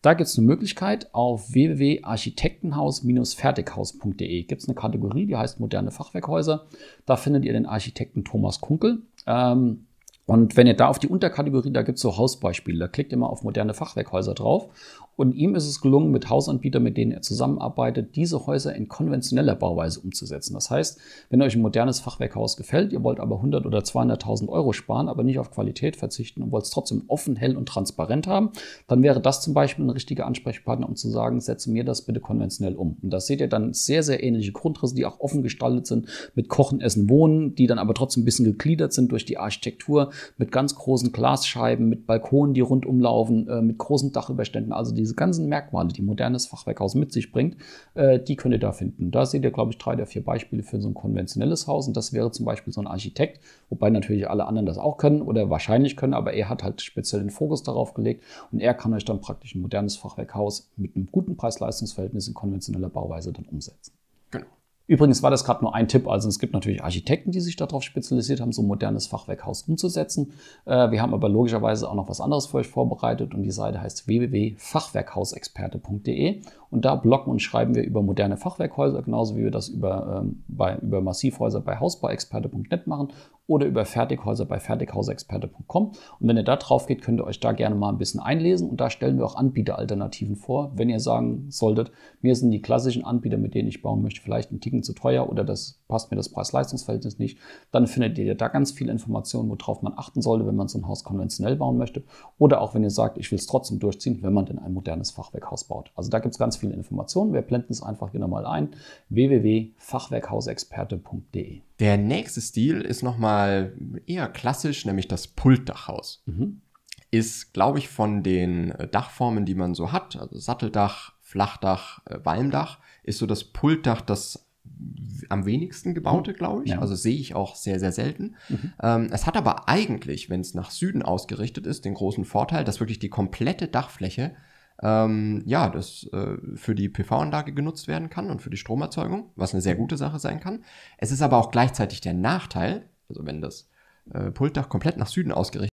Da gibt es eine Möglichkeit auf www.architektenhaus-fertighaus.de. Gibt es eine Kategorie, die heißt moderne Fachwerkhäuser. Da findet ihr den Architekten Thomas Kunkel. Ähm, und wenn ihr da auf die Unterkategorie, da gibt es so Hausbeispiele, da klickt ihr mal auf moderne Fachwerkhäuser drauf und ihm ist es gelungen, mit Hausanbietern, mit denen er zusammenarbeitet, diese Häuser in konventioneller Bauweise umzusetzen. Das heißt, wenn euch ein modernes Fachwerkhaus gefällt, ihr wollt aber 100 oder 200.000 Euro sparen, aber nicht auf Qualität verzichten und wollt es trotzdem offen, hell und transparent haben, dann wäre das zum Beispiel ein richtiger Ansprechpartner, um zu sagen, setze mir das bitte konventionell um. Und da seht ihr dann sehr, sehr ähnliche Grundrisse, die auch offen gestaltet sind mit Kochen, Essen, Wohnen, die dann aber trotzdem ein bisschen gegliedert sind durch die Architektur mit ganz großen Glasscheiben, mit Balkonen, die rundum laufen, äh, mit großen Dachüberständen. Also die diese ganzen Merkmale, die modernes Fachwerkhaus mit sich bringt, äh, die könnt ihr da finden. Da seht ihr, glaube ich, drei oder vier Beispiele für so ein konventionelles Haus. Und das wäre zum Beispiel so ein Architekt, wobei natürlich alle anderen das auch können oder wahrscheinlich können, aber er hat halt speziell den Fokus darauf gelegt und er kann euch dann praktisch ein modernes Fachwerkhaus mit einem guten Preis-Leistungs-Verhältnis in konventioneller Bauweise dann umsetzen. Übrigens war das gerade nur ein Tipp. Also es gibt natürlich Architekten, die sich darauf spezialisiert haben, so ein modernes Fachwerkhaus umzusetzen. Äh, wir haben aber logischerweise auch noch was anderes für euch vorbereitet und die Seite heißt www.fachwerkhausexperte.de und da blocken und schreiben wir über moderne Fachwerkhäuser, genauso wie wir das über, ähm, bei, über Massivhäuser bei hausbauexperte.net machen oder über Fertighäuser bei fertighauserexperte.com. Und wenn ihr da drauf geht, könnt ihr euch da gerne mal ein bisschen einlesen und da stellen wir auch Anbieteralternativen vor, wenn ihr sagen solltet, mir sind die klassischen Anbieter, mit denen ich bauen möchte, vielleicht ein Ticken zu teuer oder das passt mir das Preis-Leistungs-Verhältnis nicht, dann findet ihr da ganz viele Informationen, worauf man achten sollte, wenn man so ein Haus konventionell bauen möchte oder auch wenn ihr sagt, ich will es trotzdem durchziehen, wenn man denn ein modernes Fachwerkhaus baut. Also da gibt es ganz viele Informationen. Wir blenden es einfach hier nochmal ein. www.fachwerkhausexperte.de der nächste Stil ist nochmal eher klassisch, nämlich das Pultdachhaus. Mhm. Ist, glaube ich, von den äh, Dachformen, die man so hat, also Satteldach, Flachdach, äh, Walmdach, ist so das Pultdach das am wenigsten gebaute, mhm. glaube ich. Ja. Also sehe ich auch sehr, sehr selten. Mhm. Ähm, es hat aber eigentlich, wenn es nach Süden ausgerichtet ist, den großen Vorteil, dass wirklich die komplette Dachfläche ähm, ja, das äh, für die PV-Anlage genutzt werden kann und für die Stromerzeugung, was eine sehr gute Sache sein kann. Es ist aber auch gleichzeitig der Nachteil, also wenn das äh, Pultdach komplett nach Süden ausgerichtet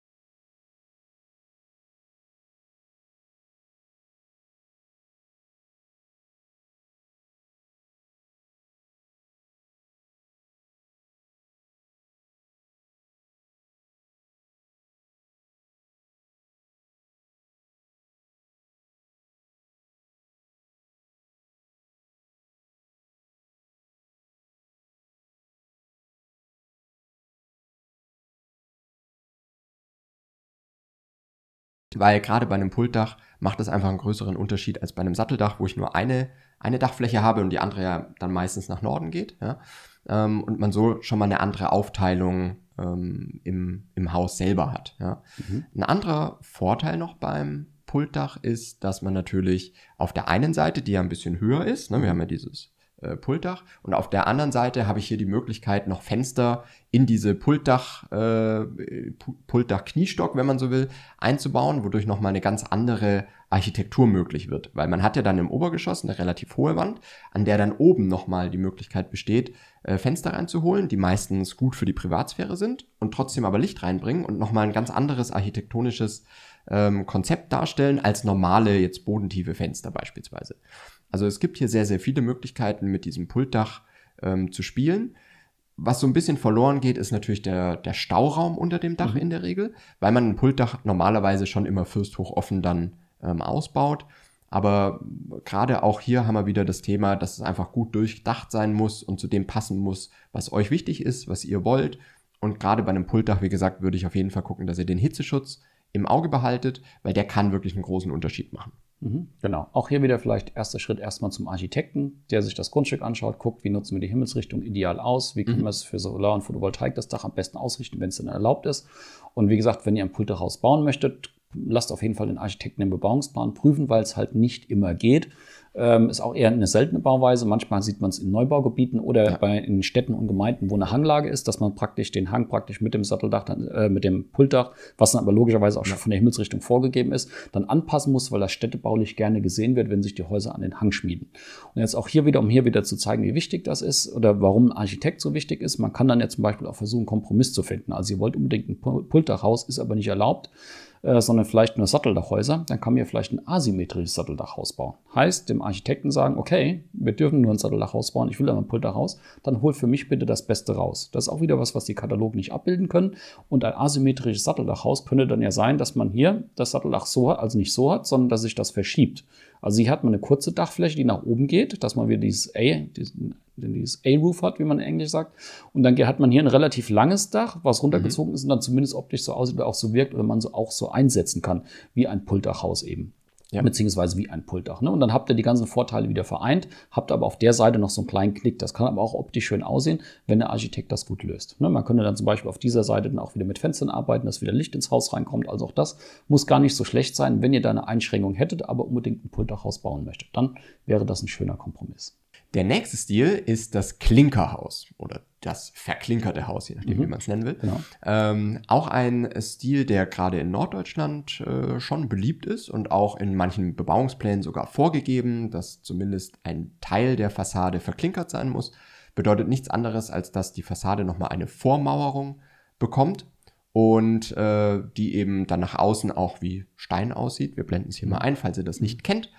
weil gerade bei einem Pultdach macht das einfach einen größeren Unterschied als bei einem Satteldach, wo ich nur eine, eine Dachfläche habe und die andere ja dann meistens nach Norden geht. Ja? Ähm, und man so schon mal eine andere Aufteilung ähm, im, im Haus selber hat. Ja? Mhm. Ein anderer Vorteil noch beim Pultdach ist, dass man natürlich auf der einen Seite, die ja ein bisschen höher ist, ne, wir haben ja dieses äh, Pultdach. Und auf der anderen Seite habe ich hier die Möglichkeit, noch Fenster in diese Pultdach, äh, Pultdach-Kniestock, wenn man so will, einzubauen, wodurch nochmal eine ganz andere Architektur möglich wird. Weil man hat ja dann im Obergeschoss eine relativ hohe Wand, an der dann oben nochmal die Möglichkeit besteht, äh, Fenster reinzuholen, die meistens gut für die Privatsphäre sind und trotzdem aber Licht reinbringen und nochmal ein ganz anderes architektonisches ähm, Konzept darstellen als normale jetzt bodentiefe Fenster beispielsweise. Also es gibt hier sehr, sehr viele Möglichkeiten, mit diesem Pultdach ähm, zu spielen. Was so ein bisschen verloren geht, ist natürlich der, der Stauraum unter dem Dach mhm. in der Regel, weil man ein Pultdach normalerweise schon immer fürsthoch offen dann ähm, ausbaut. Aber gerade auch hier haben wir wieder das Thema, dass es einfach gut durchdacht sein muss und zu dem passen muss, was euch wichtig ist, was ihr wollt. Und gerade bei einem Pultdach, wie gesagt, würde ich auf jeden Fall gucken, dass ihr den Hitzeschutz im Auge behaltet, weil der kann wirklich einen großen Unterschied machen. Mhm. genau. Auch hier wieder vielleicht erster Schritt erstmal zum Architekten, der sich das Grundstück anschaut, guckt, wie nutzen wir die Himmelsrichtung ideal aus, wie können mhm. wir es für Solar- und Photovoltaik das Dach am besten ausrichten, wenn es denn erlaubt ist. Und wie gesagt, wenn ihr ein Pultdachhaus bauen möchtet, lasst auf jeden Fall den Architekten den Bebauungsplan prüfen, weil es halt nicht immer geht. Ähm, ist auch eher eine seltene Bauweise. Manchmal sieht man es in Neubaugebieten oder ja. bei, in Städten und Gemeinden, wo eine Hanglage ist, dass man praktisch den Hang praktisch mit dem Satteldach, äh, mit dem Pultdach, was dann aber logischerweise auch schon von der Himmelsrichtung vorgegeben ist, dann anpassen muss, weil das städtebaulich gerne gesehen wird, wenn sich die Häuser an den Hang schmieden. Und jetzt auch hier wieder, um hier wieder zu zeigen, wie wichtig das ist oder warum ein Architekt so wichtig ist. Man kann dann ja zum Beispiel auch versuchen, Kompromiss zu finden. Also ihr wollt unbedingt ein Pultdachhaus, ist aber nicht erlaubt. Äh, sondern vielleicht nur Satteldachhäuser, dann kann mir vielleicht ein asymmetrisches Satteldachhaus bauen. Heißt, dem Architekten sagen, okay, wir dürfen nur ein Satteldachhaus bauen, ich will aber ein Pultdachhaus, dann hol für mich bitte das Beste raus. Das ist auch wieder was, was die Kataloge nicht abbilden können. Und ein asymmetrisches Satteldachhaus könnte dann ja sein, dass man hier das Satteldach so hat, also nicht so hat, sondern dass sich das verschiebt. Also hier hat man eine kurze Dachfläche, die nach oben geht, dass man wieder dieses A, diesen dieses A-Roof hat, wie man in Englisch sagt. Und dann hat man hier ein relativ langes Dach, was runtergezogen mhm. ist und dann zumindest optisch so aussieht oder auch so wirkt oder man so auch so einsetzen kann, wie ein Pultdachhaus eben. Ja. Beziehungsweise wie ein Pultdach. Ne? Und dann habt ihr die ganzen Vorteile wieder vereint, habt aber auf der Seite noch so einen kleinen Knick. Das kann aber auch optisch schön aussehen, wenn der Architekt das gut löst. Ne? Man könnte dann zum Beispiel auf dieser Seite dann auch wieder mit Fenstern arbeiten, dass wieder Licht ins Haus reinkommt. Also auch das muss gar nicht so schlecht sein, wenn ihr da eine Einschränkung hättet, aber unbedingt ein Pultdachhaus bauen möchtet. Dann wäre das ein schöner Kompromiss. Der nächste Stil ist das Klinkerhaus oder das verklinkerte Haus, je nachdem, mhm. wie man es nennen will. Genau. Ähm, auch ein Stil, der gerade in Norddeutschland äh, schon beliebt ist und auch in manchen Bebauungsplänen sogar vorgegeben, dass zumindest ein Teil der Fassade verklinkert sein muss. Bedeutet nichts anderes, als dass die Fassade nochmal eine Vormauerung bekommt und äh, die eben dann nach außen auch wie Stein aussieht. Wir blenden es hier mal mhm. ein, falls ihr das nicht kennt.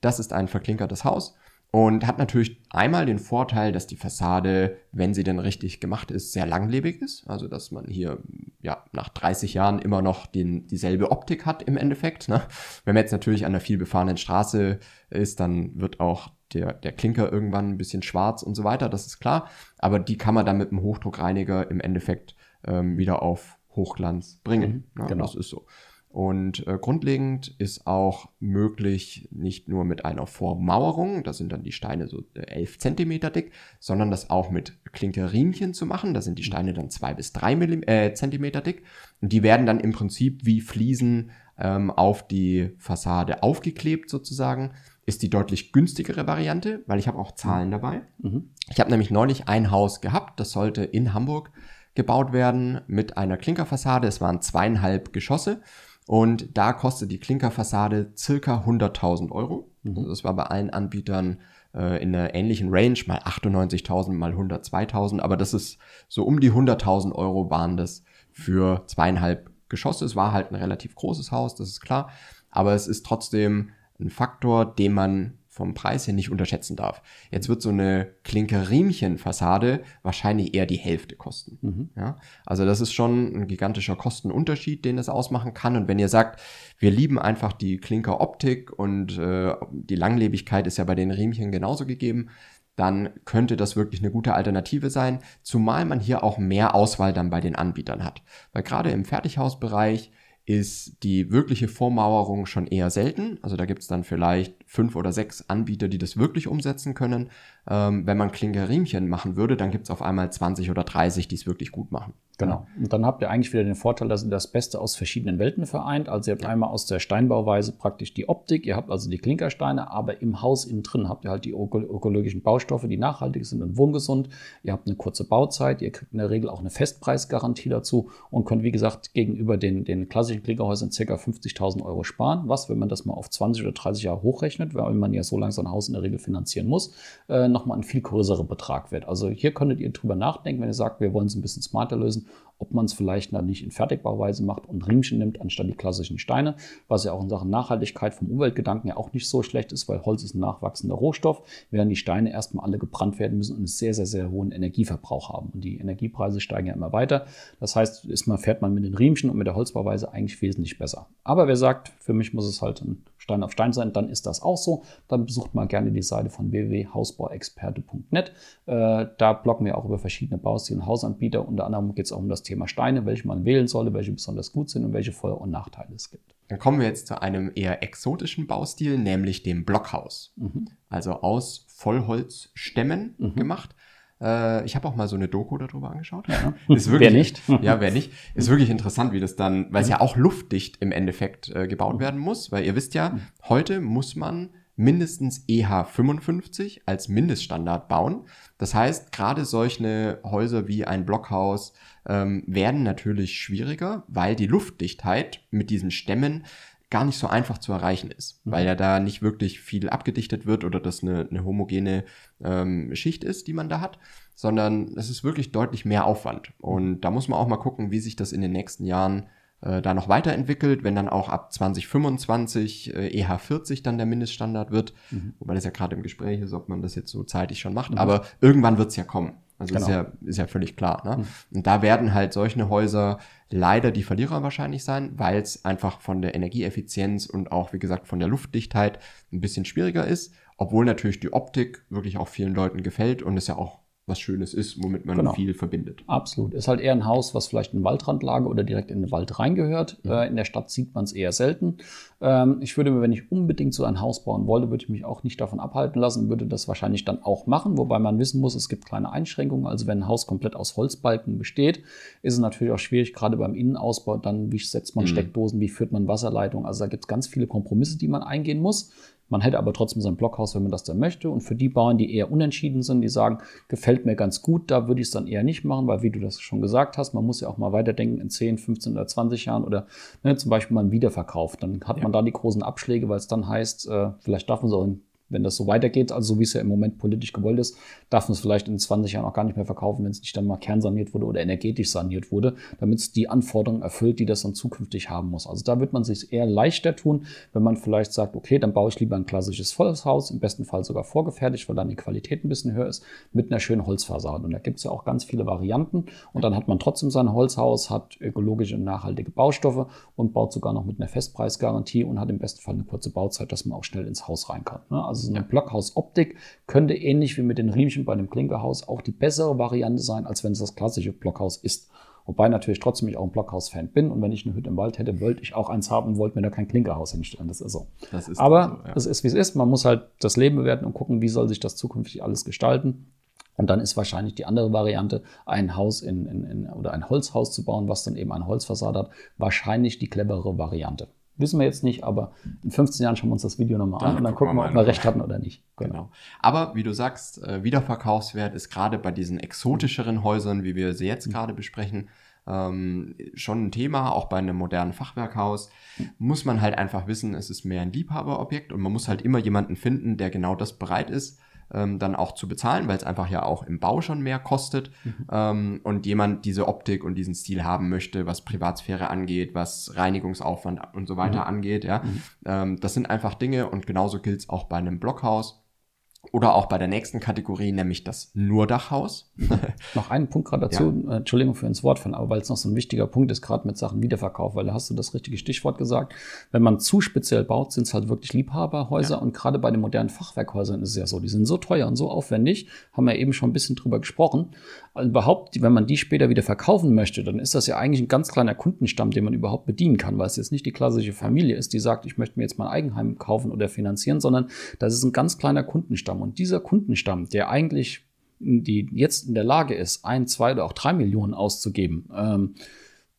Das ist ein verklinkertes Haus und hat natürlich einmal den Vorteil, dass die Fassade, wenn sie denn richtig gemacht ist, sehr langlebig ist. Also dass man hier ja nach 30 Jahren immer noch den, dieselbe Optik hat im Endeffekt. Ne? Wenn man jetzt natürlich an einer vielbefahrenen Straße ist, dann wird auch der, der Klinker irgendwann ein bisschen schwarz und so weiter, das ist klar. Aber die kann man dann mit einem Hochdruckreiniger im Endeffekt ähm, wieder auf Hochglanz bringen. Mhm, ja, ne? genau. Das ist so. Und äh, grundlegend ist auch möglich, nicht nur mit einer Vormauerung, da sind dann die Steine so äh, elf Zentimeter dick, sondern das auch mit Klinkerinchen zu machen, da sind die Steine dann zwei bis drei Millim äh, Zentimeter dick. Und die werden dann im Prinzip wie Fliesen ähm, auf die Fassade aufgeklebt sozusagen. Ist die deutlich günstigere Variante, weil ich habe auch Zahlen dabei. Mhm. Ich habe nämlich neulich ein Haus gehabt, das sollte in Hamburg gebaut werden mit einer Klinkerfassade. Es waren zweieinhalb Geschosse und da kostet die Klinkerfassade circa 100.000 Euro. Mhm. Also das war bei allen Anbietern äh, in einer ähnlichen Range, mal 98.000, mal 102.000. Aber das ist so um die 100.000 Euro waren das für zweieinhalb Geschosse. Es war halt ein relativ großes Haus, das ist klar. Aber es ist trotzdem ein Faktor, den man vom Preis her nicht unterschätzen darf. Jetzt wird so eine Klinkerriemchen-Fassade wahrscheinlich eher die Hälfte kosten. Mhm. Ja? Also das ist schon ein gigantischer Kostenunterschied, den das ausmachen kann. Und wenn ihr sagt, wir lieben einfach die Klinkeroptik und äh, die Langlebigkeit ist ja bei den Riemchen genauso gegeben, dann könnte das wirklich eine gute Alternative sein, zumal man hier auch mehr Auswahl dann bei den Anbietern hat. Weil gerade im Fertighausbereich ist die wirkliche Vormauerung schon eher selten. Also da gibt es dann vielleicht fünf oder sechs Anbieter, die das wirklich umsetzen können. Ähm, wenn man Klinkerimchen machen würde, dann gibt es auf einmal 20 oder 30, die es wirklich gut machen. Genau. Und dann habt ihr eigentlich wieder den Vorteil, dass ihr das Beste aus verschiedenen Welten vereint. Also ihr habt ja. einmal aus der Steinbauweise praktisch die Optik, ihr habt also die Klinkersteine, aber im Haus innen drin habt ihr halt die ökologischen Baustoffe, die nachhaltig sind und wohngesund. Ihr habt eine kurze Bauzeit, ihr kriegt in der Regel auch eine Festpreisgarantie dazu und könnt, wie gesagt, gegenüber den, den klassischen Klinkerhäusern ca. 50.000 Euro sparen. Was, wenn man das mal auf 20 oder 30 Jahre hochrechnet? umgerechnet, weil man ja so lang ein Haus in der Regel finanzieren muss, äh, nochmal ein viel größerer Betrag wird. Also hier könntet ihr drüber nachdenken, wenn ihr sagt, wir wollen es ein bisschen smarter lösen, ob man es vielleicht dann nicht in Fertigbauweise macht und Riemchen nimmt anstatt die klassischen Steine, was ja auch in Sachen Nachhaltigkeit vom Umweltgedanken ja auch nicht so schlecht ist, weil Holz ist ein nachwachsender Rohstoff, während die Steine erstmal alle gebrannt werden müssen und einen sehr, sehr, sehr hohen Energieverbrauch haben. Und die Energiepreise steigen ja immer weiter. Das heißt, ist man, fährt man mit den Riemchen und mit der Holzbauweise eigentlich wesentlich besser. Aber wer sagt, für mich muss es halt ein Stein auf Stein sein, dann ist das auch so. Dann besucht mal gerne die Seite von www.hausbauexperte.net. Äh, da bloggen wir auch über verschiedene Baustile und Hausanbieter. Unter anderem geht es auch um das Thema Thema Steine, welche man wählen solle, welche besonders gut sind und welche Vor- und Nachteile es gibt. Dann kommen wir jetzt zu einem eher exotischen Baustil, nämlich dem Blockhaus. Mhm. Also aus Vollholzstämmen mhm. gemacht äh, ich habe auch mal so eine Doku darüber angeschaut. Ja. Ist wirklich, wer nicht? Ja, wer nicht. Ist wirklich interessant, wie das dann, weil es ja auch luftdicht im Endeffekt äh, gebaut mhm. werden muss, weil ihr wisst ja, mhm. heute muss man mindestens EH55 als Mindeststandard bauen. Das heißt, gerade solche Häuser wie ein Blockhaus, ähm, werden natürlich schwieriger, weil die Luftdichtheit mit diesen Stämmen gar nicht so einfach zu erreichen ist, mhm. weil ja da nicht wirklich viel abgedichtet wird oder das eine, eine homogene ähm, Schicht ist, die man da hat, sondern es ist wirklich deutlich mehr Aufwand. Mhm. Und da muss man auch mal gucken, wie sich das in den nächsten Jahren äh, da noch weiterentwickelt, wenn dann auch ab 2025 äh, EH40 dann der Mindeststandard wird, mhm. wobei das ja gerade im Gespräch ist, ob man das jetzt so zeitig schon macht, mhm. aber irgendwann wird es ja kommen. Also genau. ist, ja, ist ja völlig klar. Ne? Mhm. Und da werden halt solche Häuser leider die Verlierer wahrscheinlich sein, weil es einfach von der Energieeffizienz und auch, wie gesagt, von der Luftdichtheit ein bisschen schwieriger ist. Obwohl natürlich die Optik wirklich auch vielen Leuten gefällt und es ja auch was Schönes ist, womit man genau. viel verbindet. Absolut. Ist halt eher ein Haus, was vielleicht in Waldrandlage oder direkt in den Wald reingehört. Ja. Äh, in der Stadt sieht man es eher selten. Ähm, ich würde mir, wenn ich unbedingt so ein Haus bauen wollte, würde ich mich auch nicht davon abhalten lassen, würde das wahrscheinlich dann auch machen, wobei man wissen muss, es gibt kleine Einschränkungen. Also wenn ein Haus komplett aus Holzbalken besteht, ist es natürlich auch schwierig, gerade beim Innenausbau, dann wie setzt man mhm. Steckdosen, wie führt man Wasserleitungen. Also da gibt es ganz viele Kompromisse, die man eingehen muss. Man hätte aber trotzdem sein Blockhaus, wenn man das dann möchte. Und für die Bauern, die eher unentschieden sind, die sagen, gefällt mir ganz gut, da würde ich es dann eher nicht machen, weil wie du das schon gesagt hast, man muss ja auch mal weiterdenken in 10, 15 oder 20 Jahren oder ne, zum Beispiel mal einen Wiederverkauf. Dann hat ja. man da die großen Abschläge, weil es dann heißt, äh, vielleicht darf man so in wenn das so weitergeht, also wie es ja im Moment politisch gewollt ist, darf man es vielleicht in 20 Jahren auch gar nicht mehr verkaufen, wenn es nicht dann mal kernsaniert wurde oder energetisch saniert wurde, damit es die Anforderungen erfüllt, die das dann zukünftig haben muss. Also da wird man sich eher leichter tun, wenn man vielleicht sagt, okay, dann baue ich lieber ein klassisches Vollhaus, im besten Fall sogar vorgefertigt, weil dann die Qualität ein bisschen höher ist, mit einer schönen Holzfassade. Und da gibt es ja auch ganz viele Varianten. Und dann hat man trotzdem sein Holzhaus, hat ökologische und nachhaltige Baustoffe und baut sogar noch mit einer Festpreisgarantie und hat im besten Fall eine kurze Bauzeit, dass man auch schnell ins Haus rein kann. Ne? Also also eine ja. Blockhausoptik könnte ähnlich wie mit den Riemchen bei einem Klinkerhaus auch die bessere Variante sein, als wenn es das klassische Blockhaus ist. Wobei natürlich trotzdem ich auch ein Blockhaus-Fan bin und wenn ich eine Hütte im Wald hätte, wollte ich auch eins haben und wollte mir da kein Klinkerhaus hinstellen. Das ist so. Das ist Aber so, ja. es ist, wie es ist. Man muss halt das Leben bewerten und gucken, wie soll sich das zukünftig alles gestalten. Und dann ist wahrscheinlich die andere Variante, ein Haus in, in, in, oder ein Holzhaus zu bauen, was dann eben ein Holzfassade hat, wahrscheinlich die cleverere Variante wissen wir jetzt nicht, aber in 15 Jahren schauen wir uns das Video nochmal an und dann gucken wir, ob wir recht hatten oder nicht. Genau. genau. Aber wie du sagst, äh, Wiederverkaufswert ist gerade bei diesen exotischeren Häusern, wie wir sie jetzt mhm. gerade besprechen, ähm, schon ein Thema, auch bei einem modernen Fachwerkhaus. Muss man halt einfach wissen, es ist mehr ein Liebhaberobjekt und man muss halt immer jemanden finden, der genau das bereit ist, ähm, dann auch zu bezahlen, weil es einfach ja auch im Bau schon mehr kostet. Mhm. Ähm, und jemand diese Optik und diesen Stil haben möchte, was Privatsphäre angeht, was Reinigungsaufwand und so weiter mhm. angeht, ja. Mhm. Ähm, das sind einfach Dinge und genauso gilt es auch bei einem Blockhaus. Oder auch bei der nächsten Kategorie, nämlich das Nurdachhaus. noch einen Punkt gerade dazu, ja. Äh, Entschuldigung für ins Wort von, aber weil es noch so ein wichtiger Punkt ist, gerade mit Sachen Wiederverkauf, weil da hast du das richtige Stichwort gesagt. Wenn man zu speziell baut, sind es halt wirklich Liebhaberhäuser ja. und gerade bei den modernen Fachwerkhäusern ist es ja so, die sind so teuer und so aufwendig, haben wir eben schon ein bisschen drüber gesprochen. Und überhaupt, wenn man die später wieder verkaufen möchte, dann ist das ja eigentlich ein ganz kleiner Kundenstamm, den man überhaupt bedienen kann, weil es jetzt nicht die klassische Familie ist, die sagt, ich möchte mir jetzt mein Eigenheim kaufen oder finanzieren, sondern das ist ein ganz kleiner Kundenstamm. Und dieser Kundenstamm, der eigentlich die jetzt in der Lage ist, ein, zwei oder auch drei Millionen auszugeben, ähm,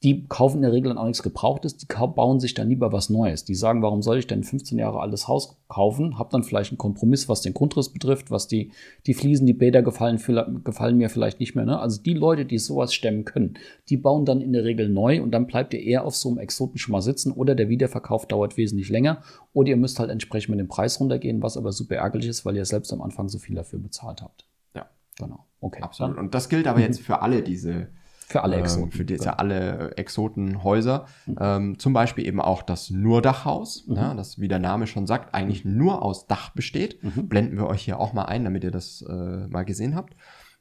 die kaufen in der Regel dann auch nichts Gebrauchtes, die bauen sich dann lieber was Neues. Die sagen, warum soll ich denn 15 Jahre altes Haus kaufen? Hab dann vielleicht einen Kompromiss, was den Grundriss betrifft, was die, die Fliesen, die Bäder gefallen, gefallen mir vielleicht nicht mehr. Ne? Also die Leute, die sowas stemmen können, die bauen dann in der Regel neu und dann bleibt ihr eher auf so einem exotischen mal sitzen oder der Wiederverkauf dauert wesentlich länger oder ihr müsst halt entsprechend mit dem Preis runtergehen, was aber super ärgerlich ist, weil ihr selbst am Anfang so viel dafür bezahlt habt. Ja. Genau. Okay. Absolut. Und das gilt aber jetzt mhm. für alle diese für alle ähm, Exoten. für diese, alle äh, Exotenhäuser. Mhm. Ähm, zum Beispiel eben auch das Nurdachhaus, mhm. ne, das, wie der Name schon sagt, eigentlich mhm. nur aus Dach besteht. Mhm. Blenden wir euch hier auch mal ein, damit ihr das äh, mal gesehen habt.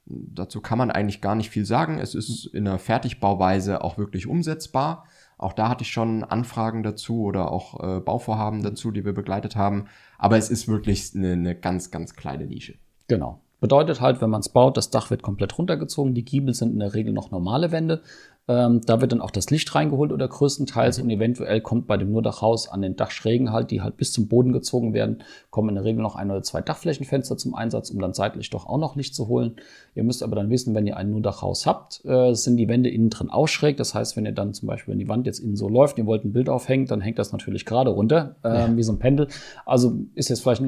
Dazu kann man eigentlich gar nicht viel sagen. Es ist mhm. in einer Fertigbauweise auch wirklich umsetzbar. Auch da hatte ich schon Anfragen dazu oder auch äh, Bauvorhaben dazu, die wir begleitet haben. Aber es ist wirklich eine, eine ganz, ganz kleine Nische. Genau. Bedeutet halt, wenn man es baut, das Dach wird komplett runtergezogen, die Giebel sind in der Regel noch normale Wände, ähm, da wird dann auch das Licht reingeholt oder größtenteils mhm. und eventuell kommt bei dem Nurdachhaus an den Dachschrägen halt, die halt bis zum Boden gezogen werden, kommen in der Regel noch ein oder zwei Dachflächenfenster zum Einsatz, um dann seitlich doch auch noch Licht zu holen. Ihr müsst aber dann wissen, wenn ihr ein Nurdachhaus habt, äh, sind die Wände innen drin auch schräg. Das heißt, wenn ihr dann zum Beispiel, wenn die Wand jetzt innen so läuft, ihr wollt ein Bild aufhängen, dann hängt das natürlich gerade runter, äh, ja. wie so ein Pendel. Also ist jetzt vielleicht,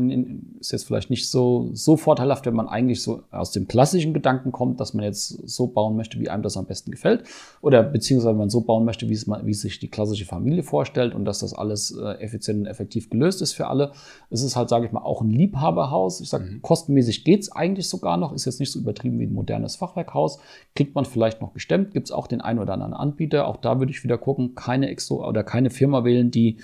ist jetzt vielleicht nicht so, so vorteilhaft, wenn man eigentlich so aus dem klassischen Gedanken kommt, dass man jetzt so bauen möchte, wie einem das am besten gefällt oder beziehungsweise wenn man so bauen möchte, wie es, man, wie sich die klassische Familie vorstellt und dass das alles äh, effizient und effektiv gelöst ist für alle. Es ist halt, sage ich mal, auch ein Liebhaberhaus. Ich sage, mhm. kostenmäßig geht's eigentlich sogar noch, ist jetzt nicht so übertrieben wie ein modernes Fachwerkhaus. Kriegt man vielleicht noch gestemmt, gibt's auch den einen oder anderen Anbieter. Auch da würde ich wieder gucken, keine Exo oder keine Firma wählen, die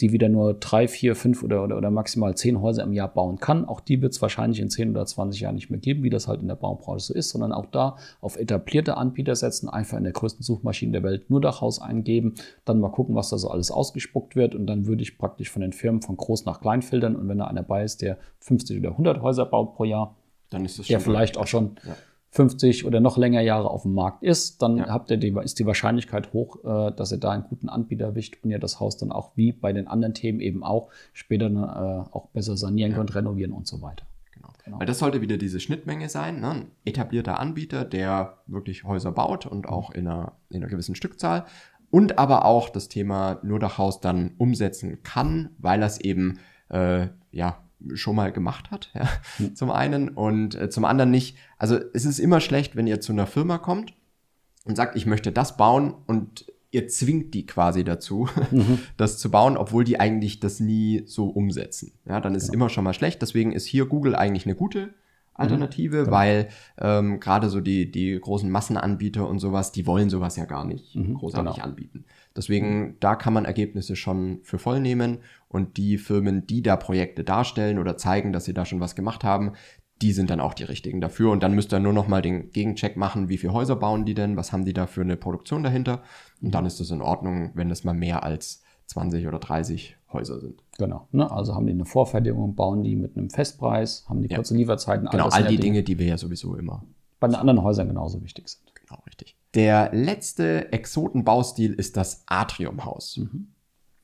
die wieder nur drei, vier, fünf oder, oder, oder maximal zehn Häuser im Jahr bauen kann. Auch die wird es wahrscheinlich in zehn oder zwanzig Jahren nicht mehr geben, wie das halt in der Baubranche so ist, sondern auch da auf etablierte Anbieter setzen, einfach in der größten Suchmaschine der Welt nur Dachhaus eingeben, dann mal gucken, was da so alles ausgespuckt wird und dann würde ich praktisch von den Firmen von groß nach klein filtern und wenn da einer bei ist, der 50 oder 100 Häuser baut pro Jahr, dann ist das schon. Der vielleicht auch schon. Ja 50 oder noch länger Jahre auf dem Markt ist, dann ja. habt ihr die, ist die Wahrscheinlichkeit hoch, äh, dass ihr da einen guten Anbieter wischt und ihr das Haus dann auch wie bei den anderen Themen eben auch später äh, auch besser sanieren ja. könnt, renovieren und so weiter. Genau. genau. Weil das sollte wieder diese Schnittmenge sein, ne? ein etablierter Anbieter, der wirklich Häuser baut und mhm. auch in einer, in einer gewissen Stückzahl und aber auch das Thema nur das Haus dann umsetzen kann, weil das eben äh, ja schon mal gemacht hat, ja, hm. zum einen. Und äh, zum anderen nicht, also es ist immer schlecht, wenn ihr zu einer Firma kommt und sagt, ich möchte das bauen und ihr zwingt die quasi dazu, mhm. das zu bauen, obwohl die eigentlich das nie so umsetzen. Ja, dann ist genau. immer schon mal schlecht. Deswegen ist hier Google eigentlich eine gute mhm. Alternative, mhm. genau. weil ähm, gerade so die, die großen Massenanbieter und sowas, die wollen sowas ja gar nicht mhm. großartig genau. anbieten. Deswegen, da kann man Ergebnisse schon für voll nehmen und die Firmen, die da Projekte darstellen oder zeigen, dass sie da schon was gemacht haben, die sind dann auch die richtigen dafür. Und dann müsst ihr nur noch mal den Gegencheck machen, wie viele Häuser bauen die denn, was haben die da für eine Produktion dahinter. Und dann ist es in Ordnung, wenn das mal mehr als 20 oder 30 Häuser sind. Genau. Ne? Also haben die eine Vorfertigung, bauen die mit einem Festpreis, haben die ja. kurze Lieferzeiten. Genau, all die Dinge, die wir ja sowieso immer. Bei den anderen Häusern genauso wichtig sind. Genau, richtig. Der letzte Exotenbaustil ist das Atriumhaus. Mhm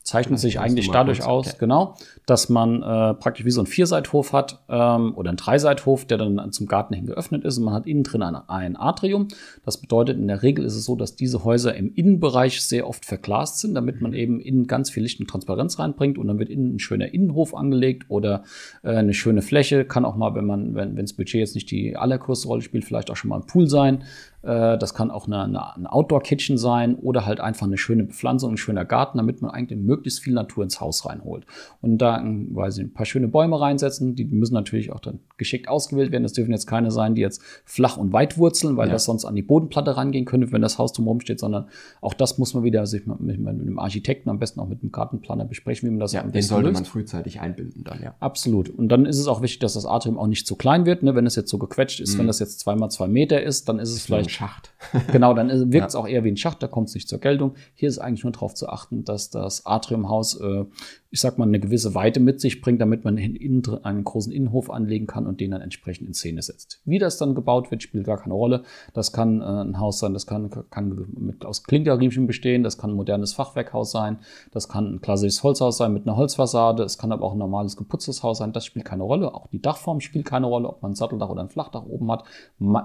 zeichnet genau, sich eigentlich dadurch aus, okay. genau, dass man äh, praktisch wie so ein Vierseithof hat ähm, oder ein Dreiseithof, der dann zum Garten hin geöffnet ist und man hat innen drin ein, ein, Atrium. Das bedeutet, in der Regel ist es so, dass diese Häuser im Innenbereich sehr oft verglast sind, damit man mhm. eben innen ganz viel Licht und Transparenz reinbringt und dann wird innen ein schöner Innenhof angelegt oder äh, eine schöne Fläche. Kann auch mal, wenn man, wenn wenn das Budget jetzt nicht die allergrößte Rolle spielt, vielleicht auch schon mal ein Pool sein, äh, das kann auch eine, eine Outdoor-Kitchen sein oder halt einfach eine schöne Bepflanzung, ein schöner Garten, damit man eigentlich möglichst viel Natur ins Haus reinholt. Und da hm, weiß ich, ein paar schöne Bäume reinsetzen, die müssen natürlich auch dann geschickt ausgewählt werden. Das dürfen jetzt keine sein, die jetzt flach und weit wurzeln, weil ja. das sonst an die Bodenplatte rangehen könnte, wenn das Haus drumherum steht, sondern auch das muss man wieder sich mit, mit einem Architekten, am besten auch mit einem Gartenplaner besprechen, wie man das ja, am besten Den sollte löst. man frühzeitig einbinden dann, ja. Absolut. Und dann ist es auch wichtig, dass das Atrium auch nicht zu klein wird, ne? wenn es jetzt so gequetscht ist, mhm. wenn das jetzt zweimal zwei Meter ist, dann ist es ist vielleicht. Ein Schacht. genau, dann wirkt es ja. auch eher wie ein Schacht, da kommt es nicht zur Geltung. Hier ist eigentlich nur darauf zu achten, dass das Atrium Atriumhaus äh, ich sag mal, eine gewisse Weite mit sich bringt, damit man einen großen Innenhof anlegen kann und den dann entsprechend in Szene setzt. Wie das dann gebaut wird, spielt gar keine Rolle. Das kann äh, ein Haus sein, das kann, kann mit, aus Klinkerriemchen bestehen, das kann ein modernes Fachwerkhaus sein, das kann ein klassisches Holzhaus sein mit einer Holzfassade, es kann aber auch ein normales geputztes Haus sein, das spielt keine Rolle. Auch die Dachform spielt keine Rolle, ob man ein Satteldach oder ein Flachdach oben hat.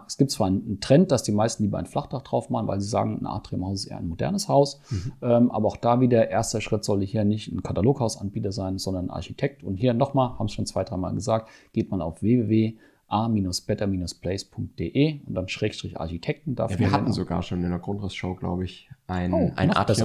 Es gibt zwar einen Trend, dass die meisten lieber ein Flachdach drauf machen, weil sie sagen, ein Atriumhaus ist eher ein modernes Haus, mhm. ähm, aber auch da wieder, erster Schritt soll ich hier nicht ein Kataloghaus anbieter sein, sondern Architekt. Und hier nochmal, haben es schon zwei, dreimal gesagt, geht man auf wwwa better placede und dann Schrägstrich Architekten. Dafür ja, wir hatten sogar schon in der Grundrissshow, glaube ich, ein, oh, ein Art Das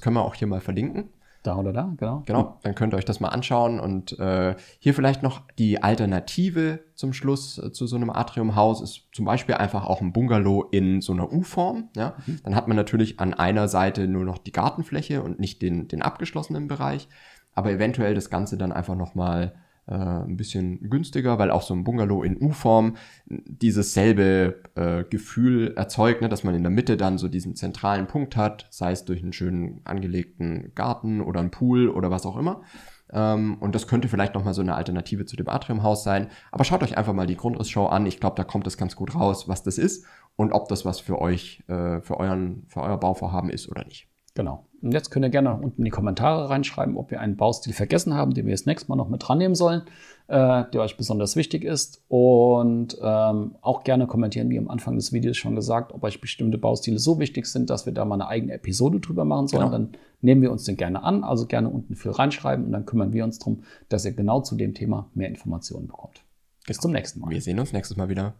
können wir auch hier mal verlinken. Da oder da, genau. Genau, dann könnt ihr euch das mal anschauen und äh, hier vielleicht noch die Alternative zum Schluss äh, zu so einem Atriumhaus ist zum Beispiel einfach auch ein Bungalow in so einer U-Form. Ja? Mhm. Dann hat man natürlich an einer Seite nur noch die Gartenfläche und nicht den, den abgeschlossenen Bereich aber eventuell das Ganze dann einfach nochmal äh, ein bisschen günstiger, weil auch so ein Bungalow in U-Form dieses selbe äh, Gefühl erzeugt, ne, dass man in der Mitte dann so diesen zentralen Punkt hat, sei es durch einen schönen angelegten Garten oder einen Pool oder was auch immer. Ähm, und das könnte vielleicht nochmal so eine Alternative zu dem Atriumhaus sein. Aber schaut euch einfach mal die Grundrissshow an. Ich glaube, da kommt es ganz gut raus, was das ist und ob das was für euch, äh, für, euren, für euer Bauvorhaben ist oder nicht. Genau. Und jetzt könnt ihr gerne unten in die Kommentare reinschreiben, ob wir einen Baustil vergessen haben, den wir das nächste Mal noch mit dran nehmen sollen, äh, der euch besonders wichtig ist. Und ähm, auch gerne kommentieren, wie am Anfang des Videos schon gesagt, ob euch bestimmte Baustile so wichtig sind, dass wir da mal eine eigene Episode drüber machen sollen. Genau. Dann nehmen wir uns den gerne an. Also gerne unten viel reinschreiben und dann kümmern wir uns darum, dass ihr genau zu dem Thema mehr Informationen bekommt. Bis genau. zum nächsten Mal. Wir sehen uns nächstes Mal wieder.